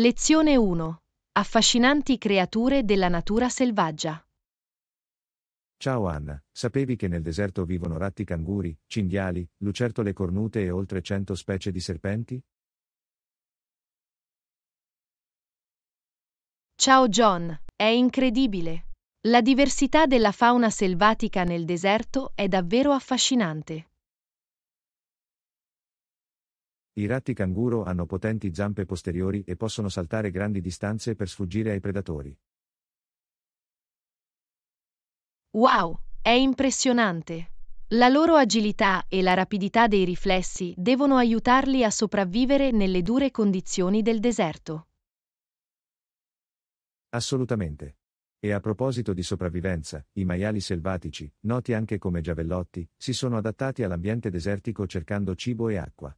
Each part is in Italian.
Lezione 1. Affascinanti creature della natura selvaggia. Ciao Anna, sapevi che nel deserto vivono ratti canguri, cinghiali, lucertole cornute e oltre 100 specie di serpenti? Ciao John, è incredibile. La diversità della fauna selvatica nel deserto è davvero affascinante. I ratti canguro hanno potenti zampe posteriori e possono saltare grandi distanze per sfuggire ai predatori. Wow, è impressionante! La loro agilità e la rapidità dei riflessi devono aiutarli a sopravvivere nelle dure condizioni del deserto. Assolutamente. E a proposito di sopravvivenza, i maiali selvatici, noti anche come giavellotti, si sono adattati all'ambiente desertico cercando cibo e acqua.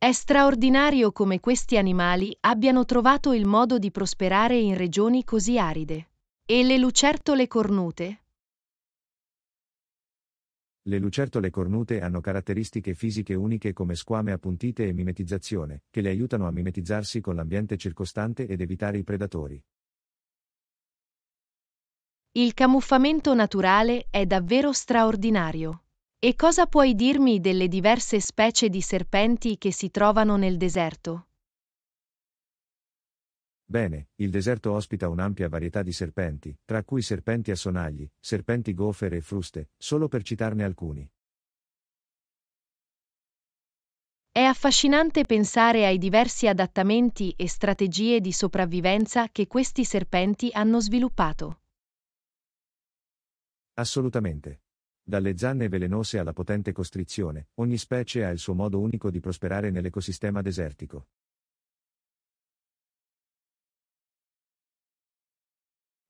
È straordinario come questi animali abbiano trovato il modo di prosperare in regioni così aride. E le lucertole cornute? Le lucertole cornute hanno caratteristiche fisiche uniche come squame appuntite e mimetizzazione, che le aiutano a mimetizzarsi con l'ambiente circostante ed evitare i predatori. Il camuffamento naturale è davvero straordinario. E cosa puoi dirmi delle diverse specie di serpenti che si trovano nel deserto? Bene, il deserto ospita un'ampia varietà di serpenti, tra cui serpenti a sonagli, serpenti gofere e fruste, solo per citarne alcuni. È affascinante pensare ai diversi adattamenti e strategie di sopravvivenza che questi serpenti hanno sviluppato. Assolutamente. Dalle zanne velenose alla potente costrizione, ogni specie ha il suo modo unico di prosperare nell'ecosistema desertico.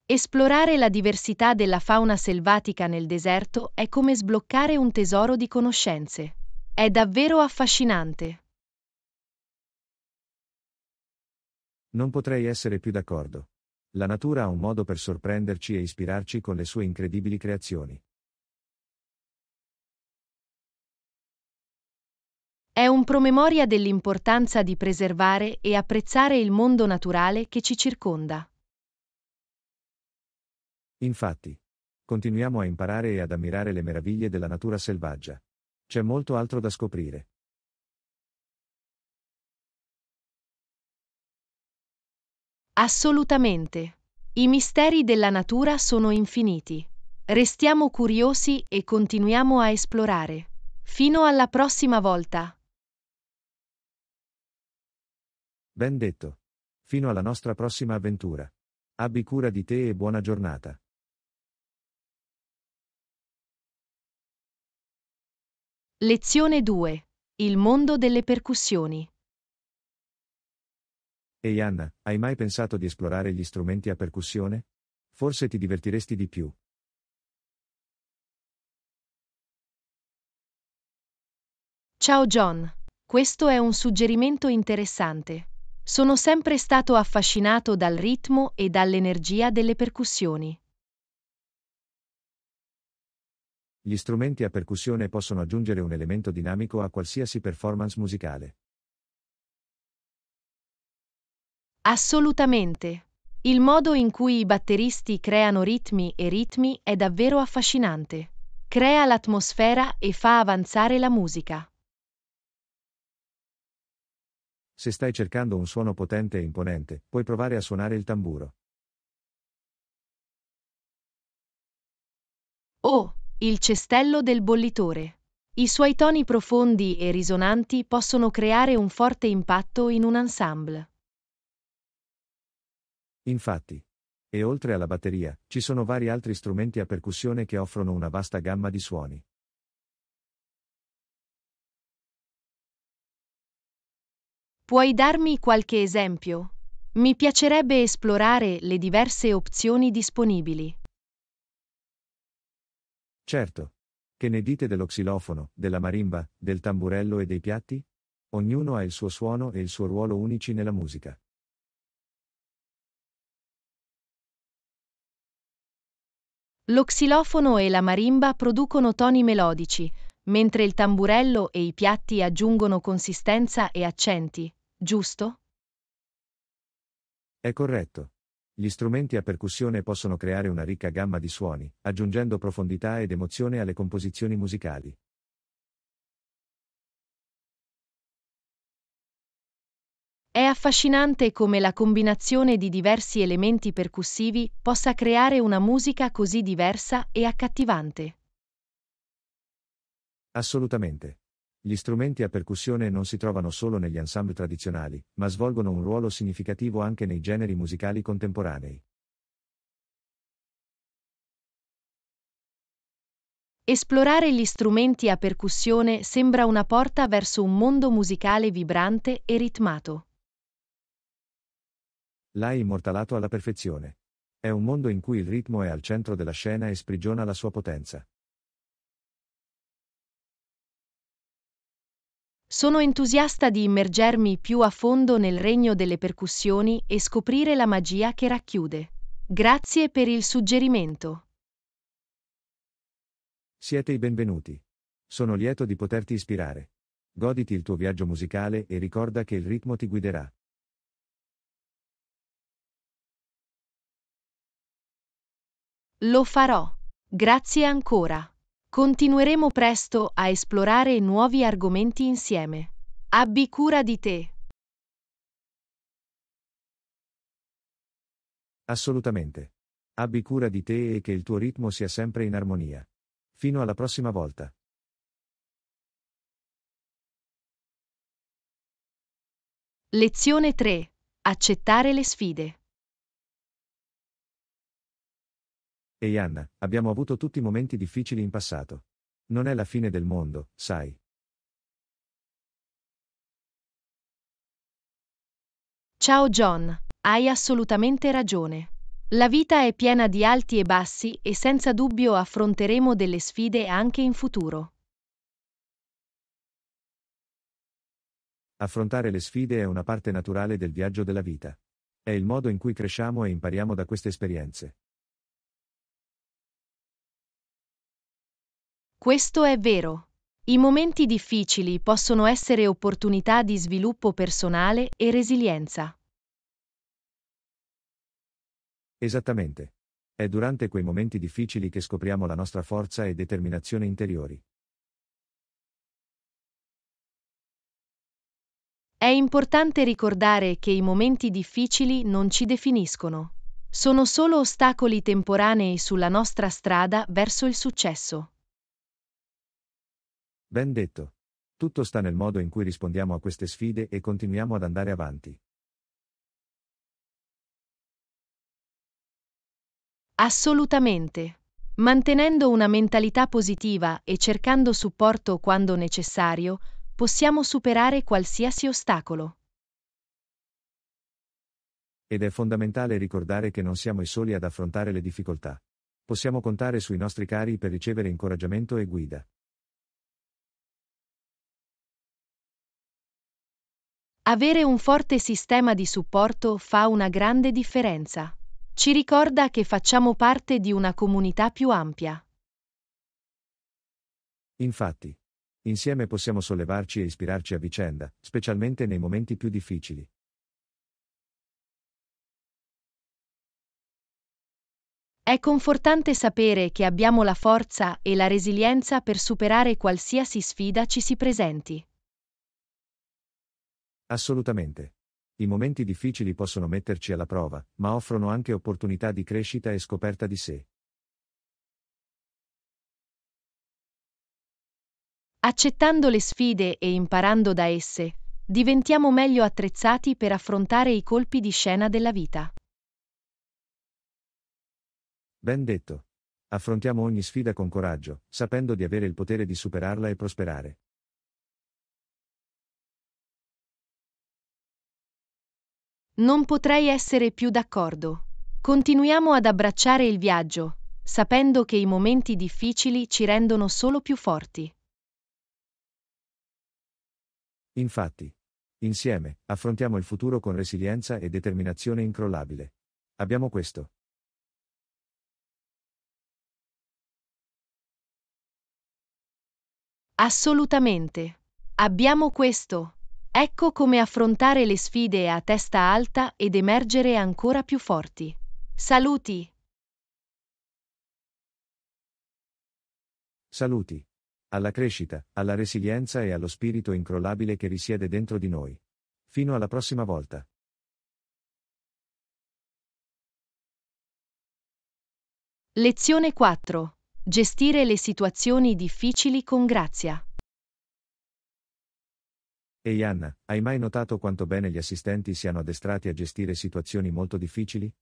Esplorare la diversità della fauna selvatica nel deserto è come sbloccare un tesoro di conoscenze. È davvero affascinante. Non potrei essere più d'accordo. La natura ha un modo per sorprenderci e ispirarci con le sue incredibili creazioni. È un promemoria dell'importanza di preservare e apprezzare il mondo naturale che ci circonda. Infatti, continuiamo a imparare e ad ammirare le meraviglie della natura selvaggia. C'è molto altro da scoprire. Assolutamente. I misteri della natura sono infiniti. Restiamo curiosi e continuiamo a esplorare. Fino alla prossima volta. Ben detto. Fino alla nostra prossima avventura. Abbi cura di te e buona giornata. Lezione 2. Il mondo delle percussioni. Ehi Anna, hai mai pensato di esplorare gli strumenti a percussione? Forse ti divertiresti di più. Ciao John, questo è un suggerimento interessante. Sono sempre stato affascinato dal ritmo e dall'energia delle percussioni. Gli strumenti a percussione possono aggiungere un elemento dinamico a qualsiasi performance musicale. Assolutamente. Il modo in cui i batteristi creano ritmi e ritmi è davvero affascinante. Crea l'atmosfera e fa avanzare la musica. Se stai cercando un suono potente e imponente, puoi provare a suonare il tamburo. Oh, Il cestello del bollitore. I suoi toni profondi e risonanti possono creare un forte impatto in un ensemble. Infatti. E oltre alla batteria, ci sono vari altri strumenti a percussione che offrono una vasta gamma di suoni. Puoi darmi qualche esempio? Mi piacerebbe esplorare le diverse opzioni disponibili. Certo. Che ne dite dello xilofono, della marimba, del tamburello e dei piatti? Ognuno ha il suo suono e il suo ruolo unici nella musica. Lo xilofono e la marimba producono toni melodici, mentre il tamburello e i piatti aggiungono consistenza e accenti giusto? È corretto. Gli strumenti a percussione possono creare una ricca gamma di suoni, aggiungendo profondità ed emozione alle composizioni musicali. È affascinante come la combinazione di diversi elementi percussivi possa creare una musica così diversa e accattivante. Assolutamente. Gli strumenti a percussione non si trovano solo negli ensemble tradizionali, ma svolgono un ruolo significativo anche nei generi musicali contemporanei. Esplorare gli strumenti a percussione sembra una porta verso un mondo musicale vibrante e ritmato. L'hai immortalato alla perfezione. È un mondo in cui il ritmo è al centro della scena e sprigiona la sua potenza. Sono entusiasta di immergermi più a fondo nel regno delle percussioni e scoprire la magia che racchiude. Grazie per il suggerimento. Siete i benvenuti. Sono lieto di poterti ispirare. Goditi il tuo viaggio musicale e ricorda che il ritmo ti guiderà. Lo farò. Grazie ancora. Continueremo presto a esplorare nuovi argomenti insieme. Abbi cura di te. Assolutamente. Abbi cura di te e che il tuo ritmo sia sempre in armonia. Fino alla prossima volta. Lezione 3. Accettare le sfide. Ehi Anna, abbiamo avuto tutti momenti difficili in passato. Non è la fine del mondo, sai. Ciao John, hai assolutamente ragione. La vita è piena di alti e bassi e senza dubbio affronteremo delle sfide anche in futuro. Affrontare le sfide è una parte naturale del viaggio della vita. È il modo in cui cresciamo e impariamo da queste esperienze. Questo è vero. I momenti difficili possono essere opportunità di sviluppo personale e resilienza. Esattamente. È durante quei momenti difficili che scopriamo la nostra forza e determinazione interiori. È importante ricordare che i momenti difficili non ci definiscono. Sono solo ostacoli temporanei sulla nostra strada verso il successo. Ben detto. Tutto sta nel modo in cui rispondiamo a queste sfide e continuiamo ad andare avanti. Assolutamente. Mantenendo una mentalità positiva e cercando supporto quando necessario, possiamo superare qualsiasi ostacolo. Ed è fondamentale ricordare che non siamo i soli ad affrontare le difficoltà. Possiamo contare sui nostri cari per ricevere incoraggiamento e guida. Avere un forte sistema di supporto fa una grande differenza. Ci ricorda che facciamo parte di una comunità più ampia. Infatti, insieme possiamo sollevarci e ispirarci a vicenda, specialmente nei momenti più difficili. È confortante sapere che abbiamo la forza e la resilienza per superare qualsiasi sfida ci si presenti. Assolutamente. I momenti difficili possono metterci alla prova, ma offrono anche opportunità di crescita e scoperta di sé. Accettando le sfide e imparando da esse, diventiamo meglio attrezzati per affrontare i colpi di scena della vita. Ben detto. Affrontiamo ogni sfida con coraggio, sapendo di avere il potere di superarla e prosperare. Non potrei essere più d'accordo. Continuiamo ad abbracciare il viaggio, sapendo che i momenti difficili ci rendono solo più forti. Infatti, insieme, affrontiamo il futuro con resilienza e determinazione incrollabile. Abbiamo questo. Assolutamente. Abbiamo questo. Ecco come affrontare le sfide a testa alta ed emergere ancora più forti. Saluti! Saluti! Alla crescita, alla resilienza e allo spirito incrollabile che risiede dentro di noi. Fino alla prossima volta. Lezione 4. Gestire le situazioni difficili con grazia. Ehi Anna, hai mai notato quanto bene gli assistenti siano addestrati a gestire situazioni molto difficili?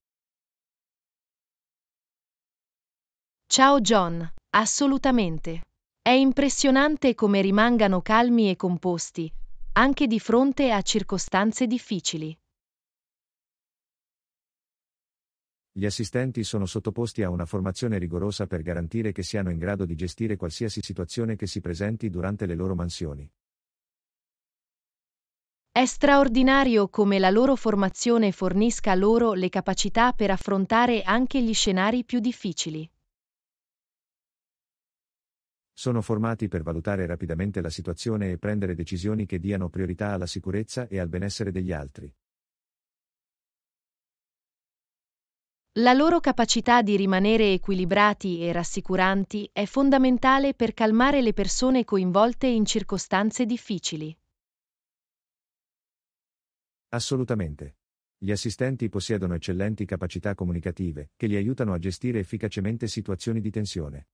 Ciao John, assolutamente. È impressionante come rimangano calmi e composti, anche di fronte a circostanze difficili. Gli assistenti sono sottoposti a una formazione rigorosa per garantire che siano in grado di gestire qualsiasi situazione che si presenti durante le loro mansioni. È straordinario come la loro formazione fornisca loro le capacità per affrontare anche gli scenari più difficili. Sono formati per valutare rapidamente la situazione e prendere decisioni che diano priorità alla sicurezza e al benessere degli altri. La loro capacità di rimanere equilibrati e rassicuranti è fondamentale per calmare le persone coinvolte in circostanze difficili. Assolutamente. Gli assistenti possiedono eccellenti capacità comunicative, che li aiutano a gestire efficacemente situazioni di tensione.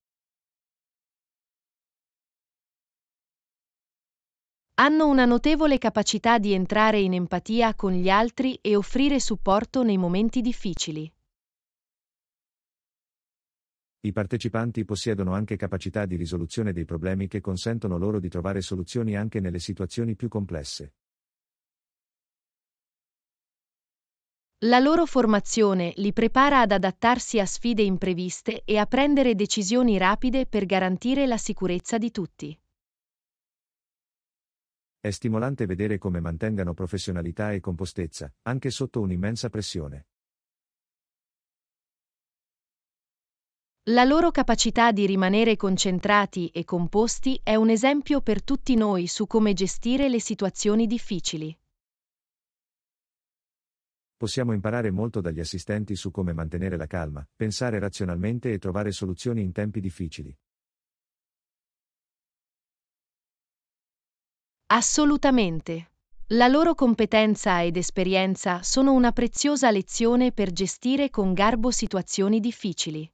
Hanno una notevole capacità di entrare in empatia con gli altri e offrire supporto nei momenti difficili. I partecipanti possiedono anche capacità di risoluzione dei problemi che consentono loro di trovare soluzioni anche nelle situazioni più complesse. La loro formazione li prepara ad adattarsi a sfide impreviste e a prendere decisioni rapide per garantire la sicurezza di tutti. È stimolante vedere come mantengano professionalità e compostezza, anche sotto un'immensa pressione. La loro capacità di rimanere concentrati e composti è un esempio per tutti noi su come gestire le situazioni difficili. Possiamo imparare molto dagli assistenti su come mantenere la calma, pensare razionalmente e trovare soluzioni in tempi difficili. Assolutamente. La loro competenza ed esperienza sono una preziosa lezione per gestire con garbo situazioni difficili.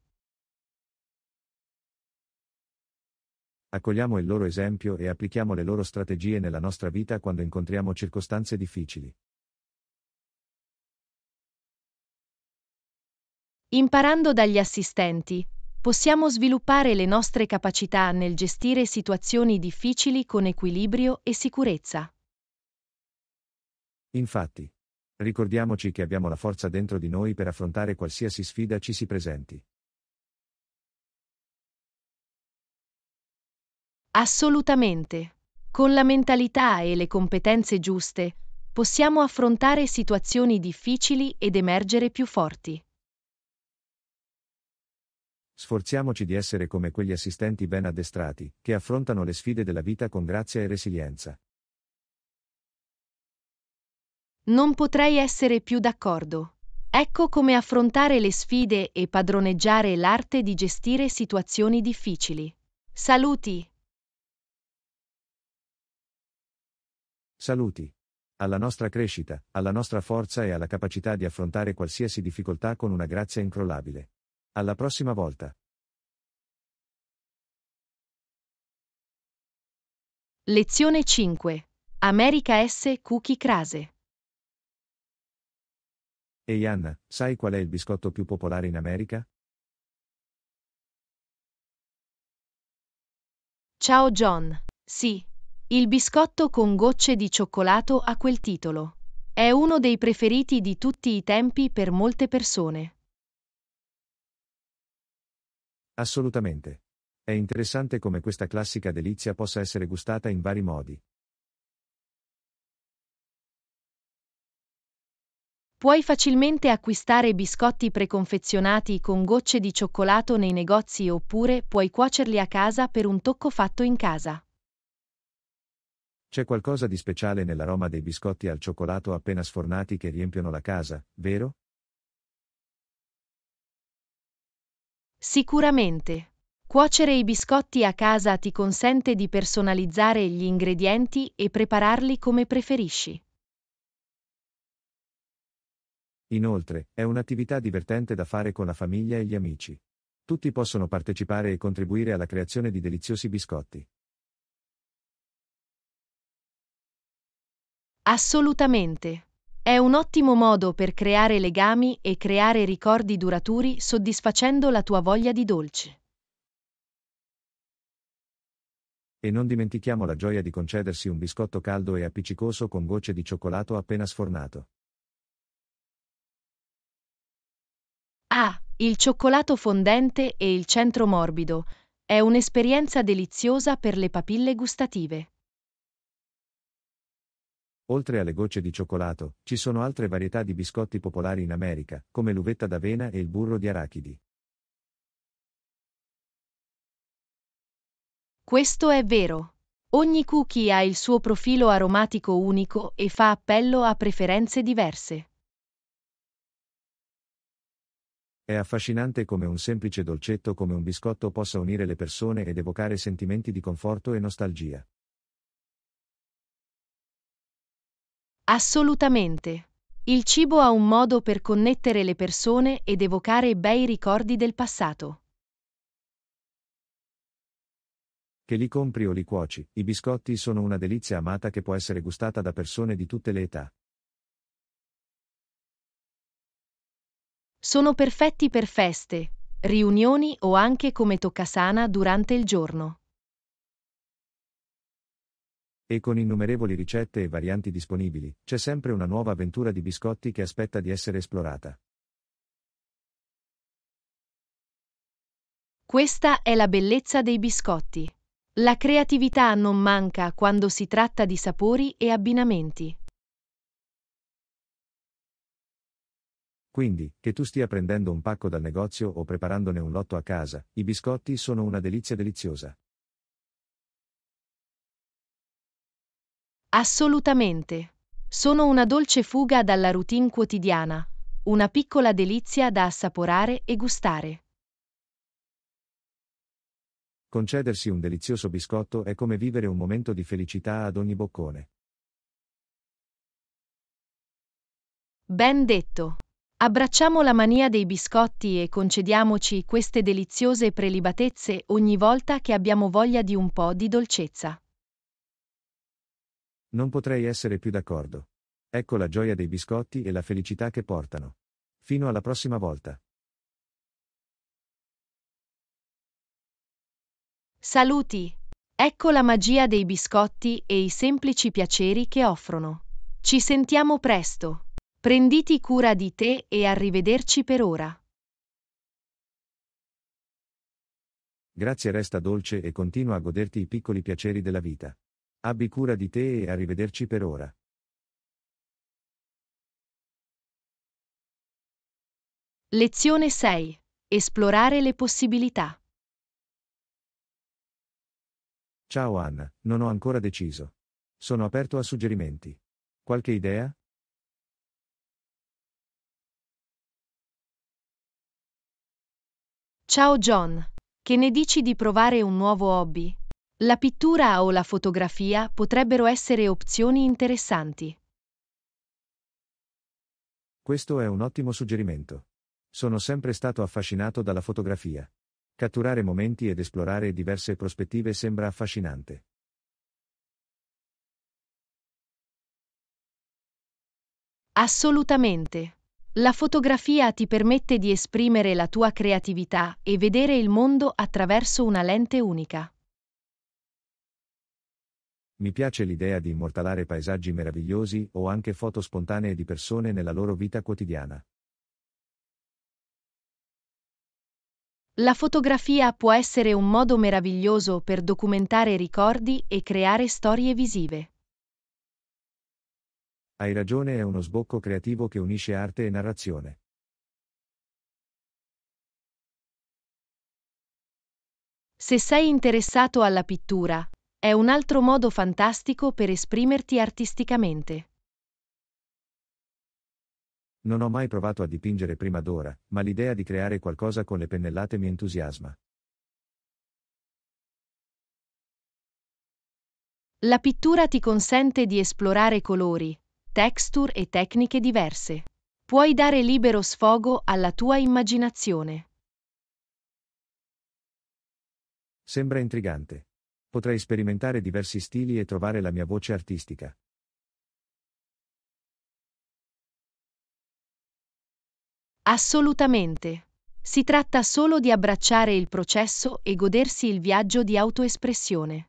Accogliamo il loro esempio e applichiamo le loro strategie nella nostra vita quando incontriamo circostanze difficili. Imparando dagli assistenti, possiamo sviluppare le nostre capacità nel gestire situazioni difficili con equilibrio e sicurezza. Infatti, ricordiamoci che abbiamo la forza dentro di noi per affrontare qualsiasi sfida ci si presenti. Assolutamente. Con la mentalità e le competenze giuste, possiamo affrontare situazioni difficili ed emergere più forti. Sforziamoci di essere come quegli assistenti ben addestrati, che affrontano le sfide della vita con grazia e resilienza. Non potrei essere più d'accordo. Ecco come affrontare le sfide e padroneggiare l'arte di gestire situazioni difficili. Saluti! Saluti! Alla nostra crescita, alla nostra forza e alla capacità di affrontare qualsiasi difficoltà con una grazia incrollabile. Alla prossima volta. Lezione 5. America S. Cookie Crase. Ehi Anna, sai qual è il biscotto più popolare in America? Ciao John. Sì. Il biscotto con gocce di cioccolato ha quel titolo. È uno dei preferiti di tutti i tempi per molte persone. Assolutamente. È interessante come questa classica delizia possa essere gustata in vari modi. Puoi facilmente acquistare biscotti preconfezionati con gocce di cioccolato nei negozi oppure puoi cuocerli a casa per un tocco fatto in casa. C'è qualcosa di speciale nell'aroma dei biscotti al cioccolato appena sfornati che riempiono la casa, vero? Sicuramente. Cuocere i biscotti a casa ti consente di personalizzare gli ingredienti e prepararli come preferisci. Inoltre, è un'attività divertente da fare con la famiglia e gli amici. Tutti possono partecipare e contribuire alla creazione di deliziosi biscotti. Assolutamente. È un ottimo modo per creare legami e creare ricordi duraturi soddisfacendo la tua voglia di dolce. E non dimentichiamo la gioia di concedersi un biscotto caldo e appiccicoso con gocce di cioccolato appena sfornato. Ah, il cioccolato fondente e il centro morbido. È un'esperienza deliziosa per le papille gustative. Oltre alle gocce di cioccolato, ci sono altre varietà di biscotti popolari in America, come l'uvetta d'avena e il burro di arachidi. Questo è vero. Ogni cookie ha il suo profilo aromatico unico e fa appello a preferenze diverse. È affascinante come un semplice dolcetto come un biscotto possa unire le persone ed evocare sentimenti di conforto e nostalgia. Assolutamente. Il cibo ha un modo per connettere le persone ed evocare bei ricordi del passato. Che li compri o li cuoci, i biscotti sono una delizia amata che può essere gustata da persone di tutte le età. Sono perfetti per feste, riunioni o anche come toccasana durante il giorno. E con innumerevoli ricette e varianti disponibili, c'è sempre una nuova avventura di biscotti che aspetta di essere esplorata. Questa è la bellezza dei biscotti. La creatività non manca quando si tratta di sapori e abbinamenti. Quindi, che tu stia prendendo un pacco dal negozio o preparandone un lotto a casa, i biscotti sono una delizia deliziosa. Assolutamente. Sono una dolce fuga dalla routine quotidiana, una piccola delizia da assaporare e gustare. Concedersi un delizioso biscotto è come vivere un momento di felicità ad ogni boccone. Ben detto. Abbracciamo la mania dei biscotti e concediamoci queste deliziose prelibatezze ogni volta che abbiamo voglia di un po' di dolcezza. Non potrei essere più d'accordo. Ecco la gioia dei biscotti e la felicità che portano. Fino alla prossima volta. Saluti! Ecco la magia dei biscotti e i semplici piaceri che offrono. Ci sentiamo presto. Prenditi cura di te e arrivederci per ora. Grazie resta dolce e continua a goderti i piccoli piaceri della vita. Abbi cura di te e arrivederci per ora. Lezione 6. Esplorare le possibilità. Ciao Anna, non ho ancora deciso. Sono aperto a suggerimenti. Qualche idea? Ciao John, che ne dici di provare un nuovo hobby? La pittura o la fotografia potrebbero essere opzioni interessanti. Questo è un ottimo suggerimento. Sono sempre stato affascinato dalla fotografia. Catturare momenti ed esplorare diverse prospettive sembra affascinante. Assolutamente. La fotografia ti permette di esprimere la tua creatività e vedere il mondo attraverso una lente unica. Mi piace l'idea di immortalare paesaggi meravigliosi o anche foto spontanee di persone nella loro vita quotidiana. La fotografia può essere un modo meraviglioso per documentare ricordi e creare storie visive. Hai ragione, è uno sbocco creativo che unisce arte e narrazione. Se sei interessato alla pittura, è un altro modo fantastico per esprimerti artisticamente. Non ho mai provato a dipingere prima d'ora, ma l'idea di creare qualcosa con le pennellate mi entusiasma. La pittura ti consente di esplorare colori, texture e tecniche diverse. Puoi dare libero sfogo alla tua immaginazione. Sembra intrigante. Potrei sperimentare diversi stili e trovare la mia voce artistica. Assolutamente. Si tratta solo di abbracciare il processo e godersi il viaggio di autoespressione.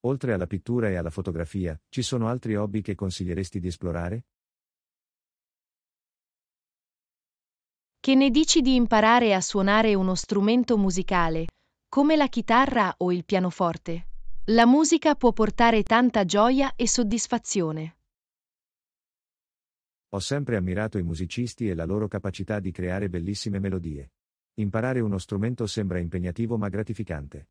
Oltre alla pittura e alla fotografia, ci sono altri hobby che consiglieresti di esplorare? Che ne dici di imparare a suonare uno strumento musicale, come la chitarra o il pianoforte? La musica può portare tanta gioia e soddisfazione. Ho sempre ammirato i musicisti e la loro capacità di creare bellissime melodie. Imparare uno strumento sembra impegnativo ma gratificante.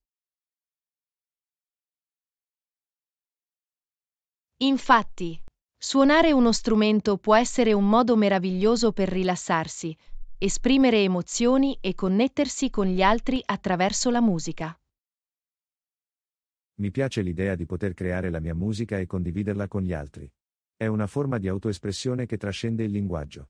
Infatti, suonare uno strumento può essere un modo meraviglioso per rilassarsi, esprimere emozioni e connettersi con gli altri attraverso la musica. Mi piace l'idea di poter creare la mia musica e condividerla con gli altri. È una forma di autoespressione che trascende il linguaggio.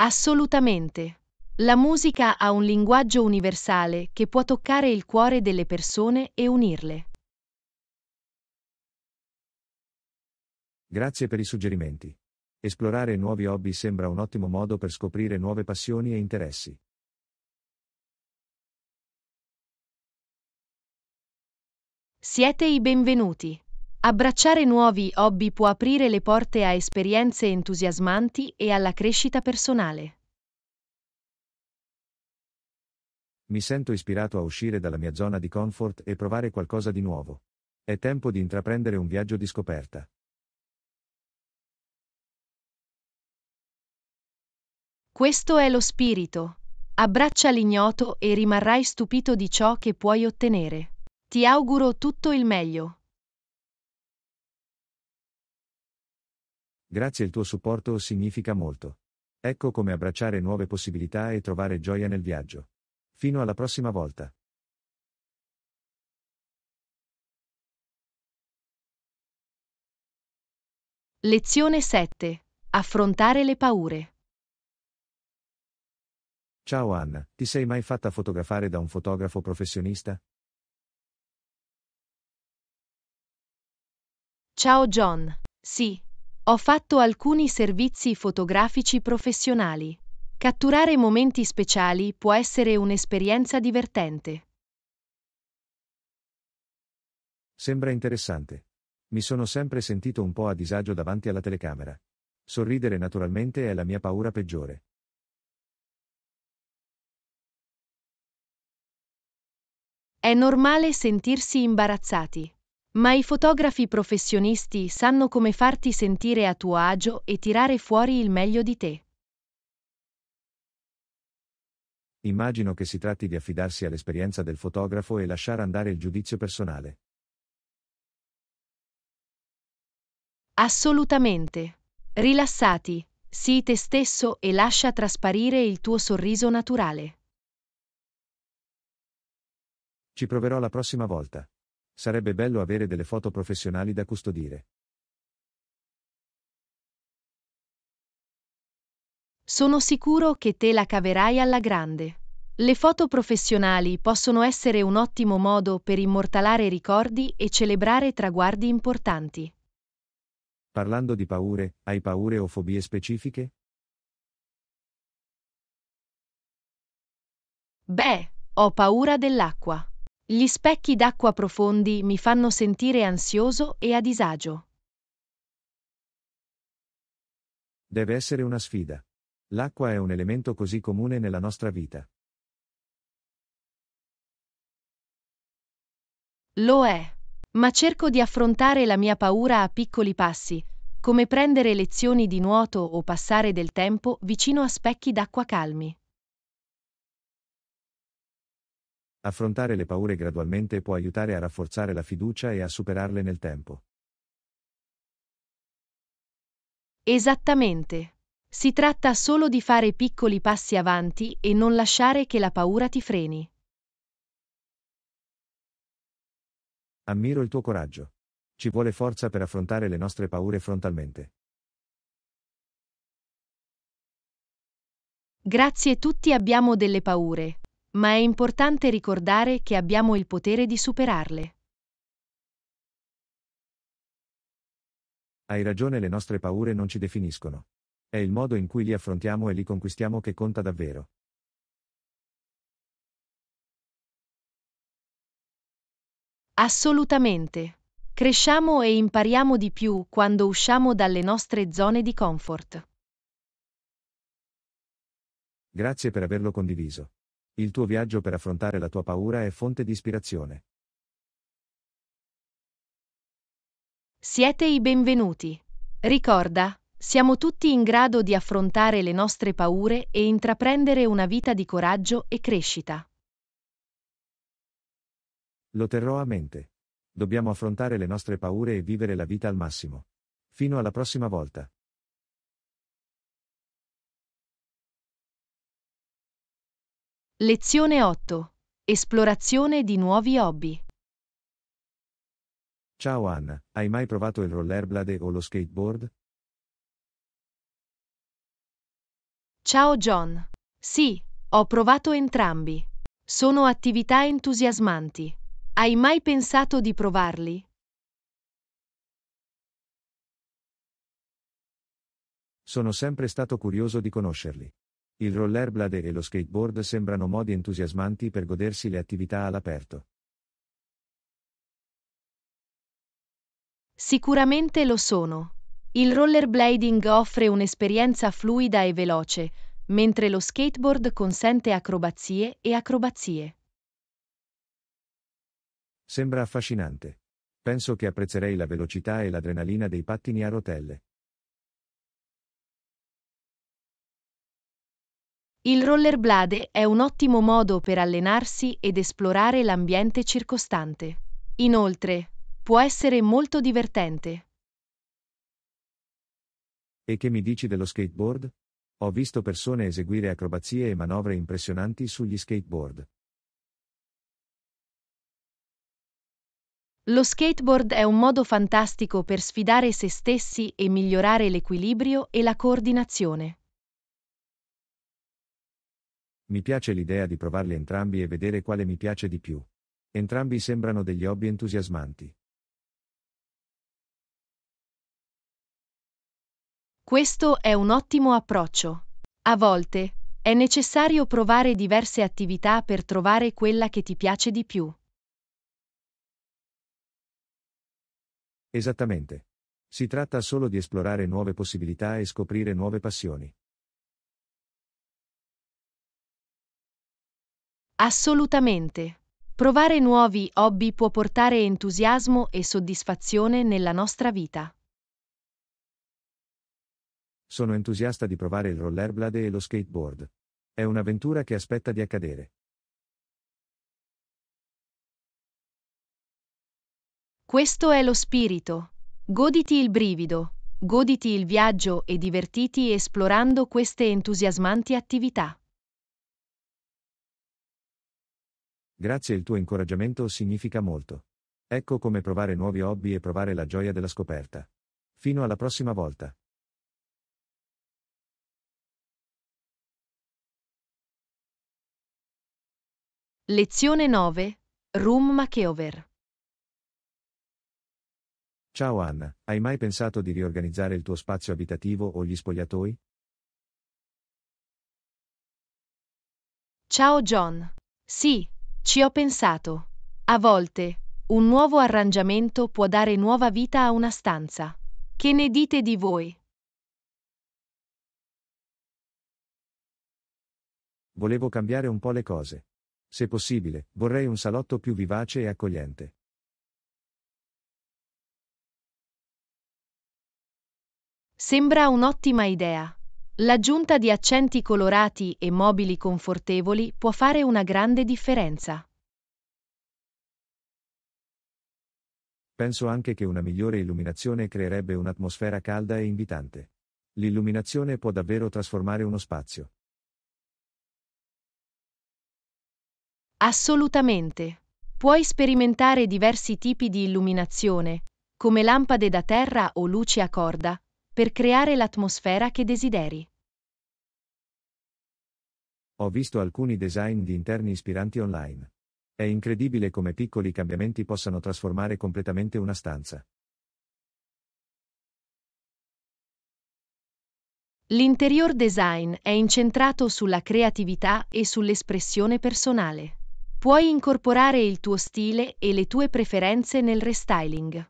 Assolutamente. La musica ha un linguaggio universale che può toccare il cuore delle persone e unirle. Grazie per i suggerimenti. Esplorare nuovi hobby sembra un ottimo modo per scoprire nuove passioni e interessi. Siete i benvenuti. Abbracciare nuovi hobby può aprire le porte a esperienze entusiasmanti e alla crescita personale. Mi sento ispirato a uscire dalla mia zona di comfort e provare qualcosa di nuovo. È tempo di intraprendere un viaggio di scoperta. Questo è lo spirito. Abbraccia l'ignoto e rimarrai stupito di ciò che puoi ottenere. Ti auguro tutto il meglio. Grazie il tuo supporto significa molto. Ecco come abbracciare nuove possibilità e trovare gioia nel viaggio. Fino alla prossima volta. Lezione 7. Affrontare le paure. Ciao Anna, ti sei mai fatta fotografare da un fotografo professionista? Ciao John, sì. Ho fatto alcuni servizi fotografici professionali. Catturare momenti speciali può essere un'esperienza divertente. Sembra interessante. Mi sono sempre sentito un po' a disagio davanti alla telecamera. Sorridere naturalmente è la mia paura peggiore. È normale sentirsi imbarazzati. Ma i fotografi professionisti sanno come farti sentire a tuo agio e tirare fuori il meglio di te. Immagino che si tratti di affidarsi all'esperienza del fotografo e lasciare andare il giudizio personale. Assolutamente. Rilassati, sii te stesso e lascia trasparire il tuo sorriso naturale. Ci proverò la prossima volta. Sarebbe bello avere delle foto professionali da custodire. Sono sicuro che te la caverai alla grande. Le foto professionali possono essere un ottimo modo per immortalare ricordi e celebrare traguardi importanti. Parlando di paure, hai paure o fobie specifiche? Beh, ho paura dell'acqua. Gli specchi d'acqua profondi mi fanno sentire ansioso e a disagio. Deve essere una sfida. L'acqua è un elemento così comune nella nostra vita. Lo è. Ma cerco di affrontare la mia paura a piccoli passi, come prendere lezioni di nuoto o passare del tempo vicino a specchi d'acqua calmi. Affrontare le paure gradualmente può aiutare a rafforzare la fiducia e a superarle nel tempo. Esattamente. Si tratta solo di fare piccoli passi avanti e non lasciare che la paura ti freni. Ammiro il tuo coraggio. Ci vuole forza per affrontare le nostre paure frontalmente. Grazie tutti abbiamo delle paure, ma è importante ricordare che abbiamo il potere di superarle. Hai ragione, le nostre paure non ci definiscono. È il modo in cui li affrontiamo e li conquistiamo che conta davvero. Assolutamente. Cresciamo e impariamo di più quando usciamo dalle nostre zone di comfort. Grazie per averlo condiviso. Il tuo viaggio per affrontare la tua paura è fonte di ispirazione. Siete i benvenuti. Ricorda, siamo tutti in grado di affrontare le nostre paure e intraprendere una vita di coraggio e crescita. Lo terrò a mente. Dobbiamo affrontare le nostre paure e vivere la vita al massimo. Fino alla prossima volta. Lezione 8. Esplorazione di nuovi hobby. Ciao Anna, hai mai provato il rollerblade o lo skateboard? Ciao John. Sì, ho provato entrambi. Sono attività entusiasmanti. Hai mai pensato di provarli? Sono sempre stato curioso di conoscerli. Il rollerblade e lo skateboard sembrano modi entusiasmanti per godersi le attività all'aperto. Sicuramente lo sono. Il rollerblading offre un'esperienza fluida e veloce, mentre lo skateboard consente acrobazie e acrobazie. Sembra affascinante. Penso che apprezzerei la velocità e l'adrenalina dei pattini a rotelle. Il rollerblade è un ottimo modo per allenarsi ed esplorare l'ambiente circostante. Inoltre, può essere molto divertente. E che mi dici dello skateboard? Ho visto persone eseguire acrobazie e manovre impressionanti sugli skateboard. Lo skateboard è un modo fantastico per sfidare se stessi e migliorare l'equilibrio e la coordinazione. Mi piace l'idea di provarli entrambi e vedere quale mi piace di più. Entrambi sembrano degli hobby entusiasmanti. Questo è un ottimo approccio. A volte, è necessario provare diverse attività per trovare quella che ti piace di più. Esattamente. Si tratta solo di esplorare nuove possibilità e scoprire nuove passioni. Assolutamente. Provare nuovi hobby può portare entusiasmo e soddisfazione nella nostra vita. Sono entusiasta di provare il rollerblade e lo skateboard. È un'avventura che aspetta di accadere. Questo è lo spirito. Goditi il brivido, goditi il viaggio e divertiti esplorando queste entusiasmanti attività. Grazie il tuo incoraggiamento significa molto. Ecco come provare nuovi hobby e provare la gioia della scoperta. Fino alla prossima volta. Lezione 9. Room Makeover. Ciao Anna, hai mai pensato di riorganizzare il tuo spazio abitativo o gli spogliatoi? Ciao John. Sì, ci ho pensato. A volte, un nuovo arrangiamento può dare nuova vita a una stanza. Che ne dite di voi? Volevo cambiare un po' le cose. Se possibile, vorrei un salotto più vivace e accogliente. Sembra un'ottima idea. L'aggiunta di accenti colorati e mobili confortevoli può fare una grande differenza. Penso anche che una migliore illuminazione creerebbe un'atmosfera calda e invitante. L'illuminazione può davvero trasformare uno spazio. Assolutamente. Puoi sperimentare diversi tipi di illuminazione, come lampade da terra o luci a corda, per creare l'atmosfera che desideri. Ho visto alcuni design di interni ispiranti online. È incredibile come piccoli cambiamenti possano trasformare completamente una stanza. L'interior design è incentrato sulla creatività e sull'espressione personale. Puoi incorporare il tuo stile e le tue preferenze nel restyling.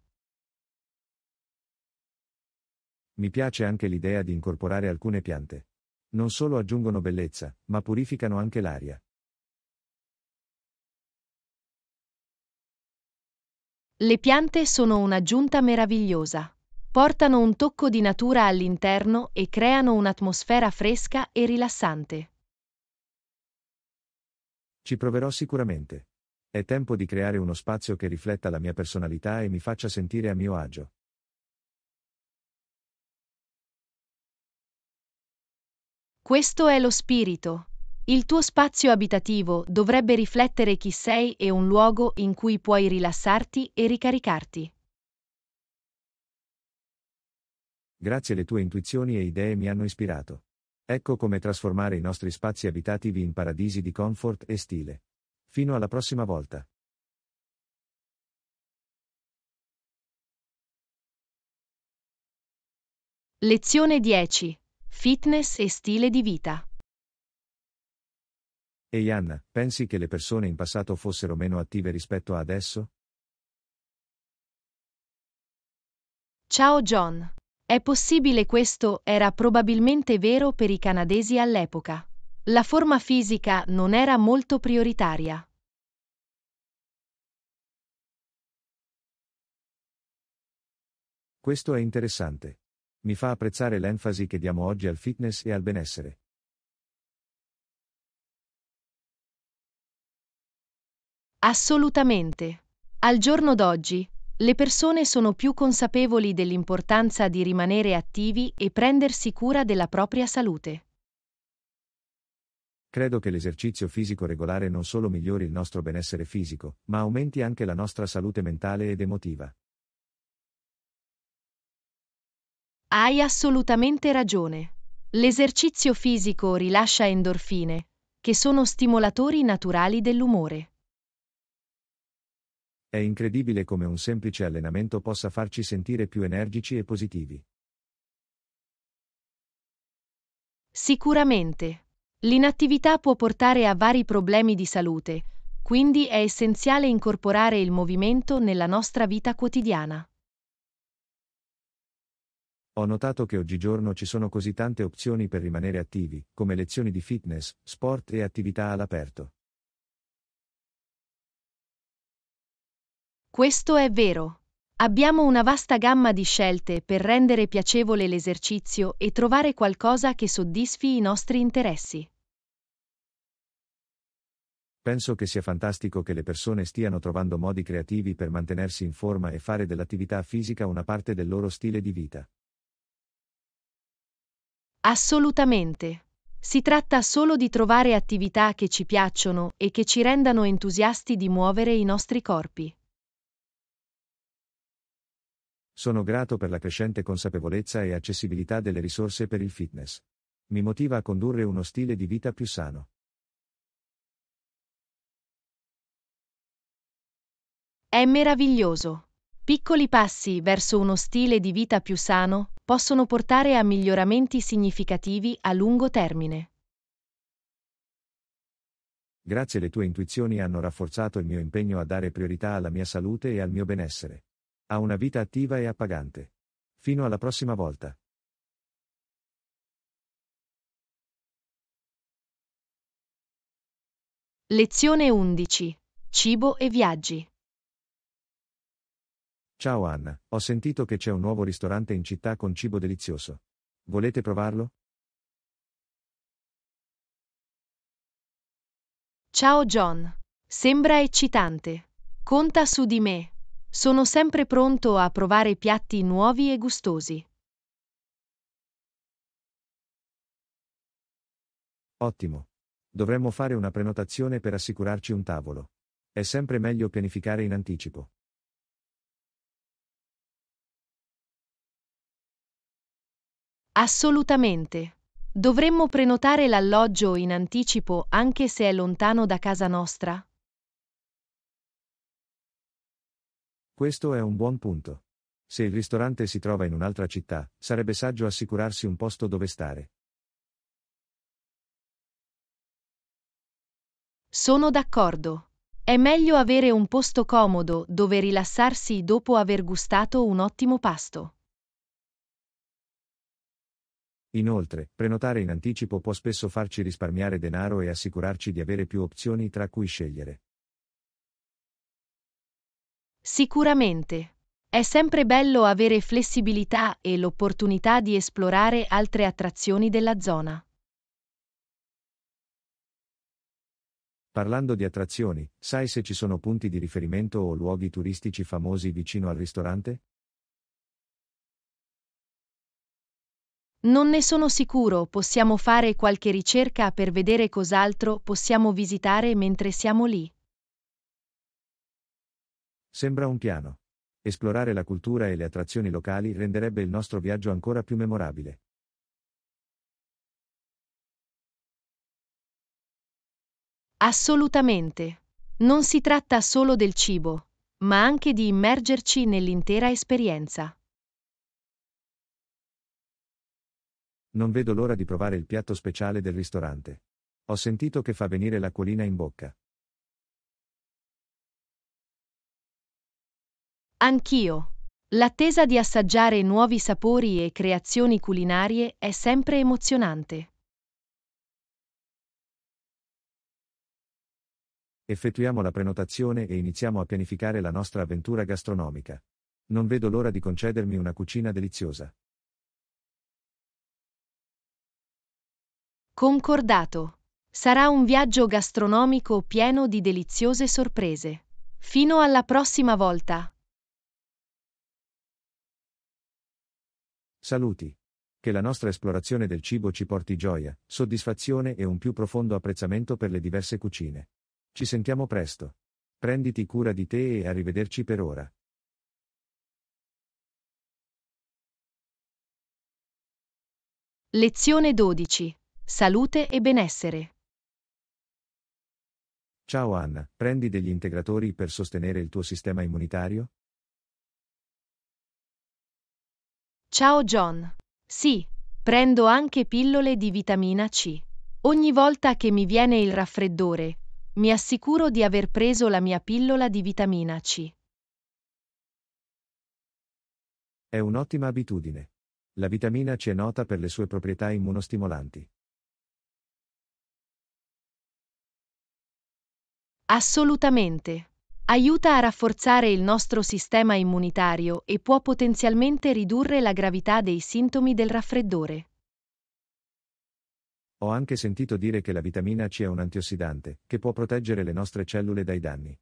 Mi piace anche l'idea di incorporare alcune piante. Non solo aggiungono bellezza, ma purificano anche l'aria. Le piante sono un'aggiunta meravigliosa. Portano un tocco di natura all'interno e creano un'atmosfera fresca e rilassante. Ci proverò sicuramente. È tempo di creare uno spazio che rifletta la mia personalità e mi faccia sentire a mio agio. Questo è lo spirito. Il tuo spazio abitativo dovrebbe riflettere chi sei e un luogo in cui puoi rilassarti e ricaricarti. Grazie le tue intuizioni e idee mi hanno ispirato. Ecco come trasformare i nostri spazi abitativi in paradisi di comfort e stile. Fino alla prossima volta. Lezione 10 Fitness e stile di vita. E Ian, pensi che le persone in passato fossero meno attive rispetto a adesso? Ciao John. È possibile questo era probabilmente vero per i canadesi all'epoca. La forma fisica non era molto prioritaria. Questo è interessante mi fa apprezzare l'enfasi che diamo oggi al fitness e al benessere. Assolutamente. Al giorno d'oggi, le persone sono più consapevoli dell'importanza di rimanere attivi e prendersi cura della propria salute. Credo che l'esercizio fisico regolare non solo migliori il nostro benessere fisico, ma aumenti anche la nostra salute mentale ed emotiva. Hai assolutamente ragione. L'esercizio fisico rilascia endorfine, che sono stimolatori naturali dell'umore. È incredibile come un semplice allenamento possa farci sentire più energici e positivi. Sicuramente. L'inattività può portare a vari problemi di salute, quindi è essenziale incorporare il movimento nella nostra vita quotidiana. Ho notato che oggigiorno ci sono così tante opzioni per rimanere attivi, come lezioni di fitness, sport e attività all'aperto. Questo è vero. Abbiamo una vasta gamma di scelte per rendere piacevole l'esercizio e trovare qualcosa che soddisfi i nostri interessi. Penso che sia fantastico che le persone stiano trovando modi creativi per mantenersi in forma e fare dell'attività fisica una parte del loro stile di vita. Assolutamente. Si tratta solo di trovare attività che ci piacciono e che ci rendano entusiasti di muovere i nostri corpi. Sono grato per la crescente consapevolezza e accessibilità delle risorse per il fitness. Mi motiva a condurre uno stile di vita più sano. È meraviglioso. Piccoli passi verso uno stile di vita più sano possono portare a miglioramenti significativi a lungo termine. Grazie alle tue intuizioni hanno rafforzato il mio impegno a dare priorità alla mia salute e al mio benessere. A una vita attiva e appagante. Fino alla prossima volta. Lezione 11. Cibo e viaggi. Ciao Anna, ho sentito che c'è un nuovo ristorante in città con cibo delizioso. Volete provarlo? Ciao John. Sembra eccitante. Conta su di me. Sono sempre pronto a provare piatti nuovi e gustosi. Ottimo. Dovremmo fare una prenotazione per assicurarci un tavolo. È sempre meglio pianificare in anticipo. Assolutamente. Dovremmo prenotare l'alloggio in anticipo anche se è lontano da casa nostra? Questo è un buon punto. Se il ristorante si trova in un'altra città, sarebbe saggio assicurarsi un posto dove stare. Sono d'accordo. È meglio avere un posto comodo dove rilassarsi dopo aver gustato un ottimo pasto. Inoltre, prenotare in anticipo può spesso farci risparmiare denaro e assicurarci di avere più opzioni tra cui scegliere. Sicuramente. È sempre bello avere flessibilità e l'opportunità di esplorare altre attrazioni della zona. Parlando di attrazioni, sai se ci sono punti di riferimento o luoghi turistici famosi vicino al ristorante? Non ne sono sicuro, possiamo fare qualche ricerca per vedere cos'altro possiamo visitare mentre siamo lì. Sembra un piano. Esplorare la cultura e le attrazioni locali renderebbe il nostro viaggio ancora più memorabile. Assolutamente. Non si tratta solo del cibo, ma anche di immergerci nell'intera esperienza. Non vedo l'ora di provare il piatto speciale del ristorante. Ho sentito che fa venire l'acquolina in bocca. Anch'io. L'attesa di assaggiare nuovi sapori e creazioni culinarie è sempre emozionante. Effettuiamo la prenotazione e iniziamo a pianificare la nostra avventura gastronomica. Non vedo l'ora di concedermi una cucina deliziosa. Concordato. Sarà un viaggio gastronomico pieno di deliziose sorprese. Fino alla prossima volta. Saluti. Che la nostra esplorazione del cibo ci porti gioia, soddisfazione e un più profondo apprezzamento per le diverse cucine. Ci sentiamo presto. Prenditi cura di te e arrivederci per ora. Lezione 12 salute e benessere. Ciao Anna, prendi degli integratori per sostenere il tuo sistema immunitario? Ciao John. Sì, prendo anche pillole di vitamina C. Ogni volta che mi viene il raffreddore, mi assicuro di aver preso la mia pillola di vitamina C. È un'ottima abitudine. La vitamina C è nota per le sue proprietà immunostimolanti. Assolutamente. Aiuta a rafforzare il nostro sistema immunitario e può potenzialmente ridurre la gravità dei sintomi del raffreddore. Ho anche sentito dire che la vitamina C è un antiossidante, che può proteggere le nostre cellule dai danni.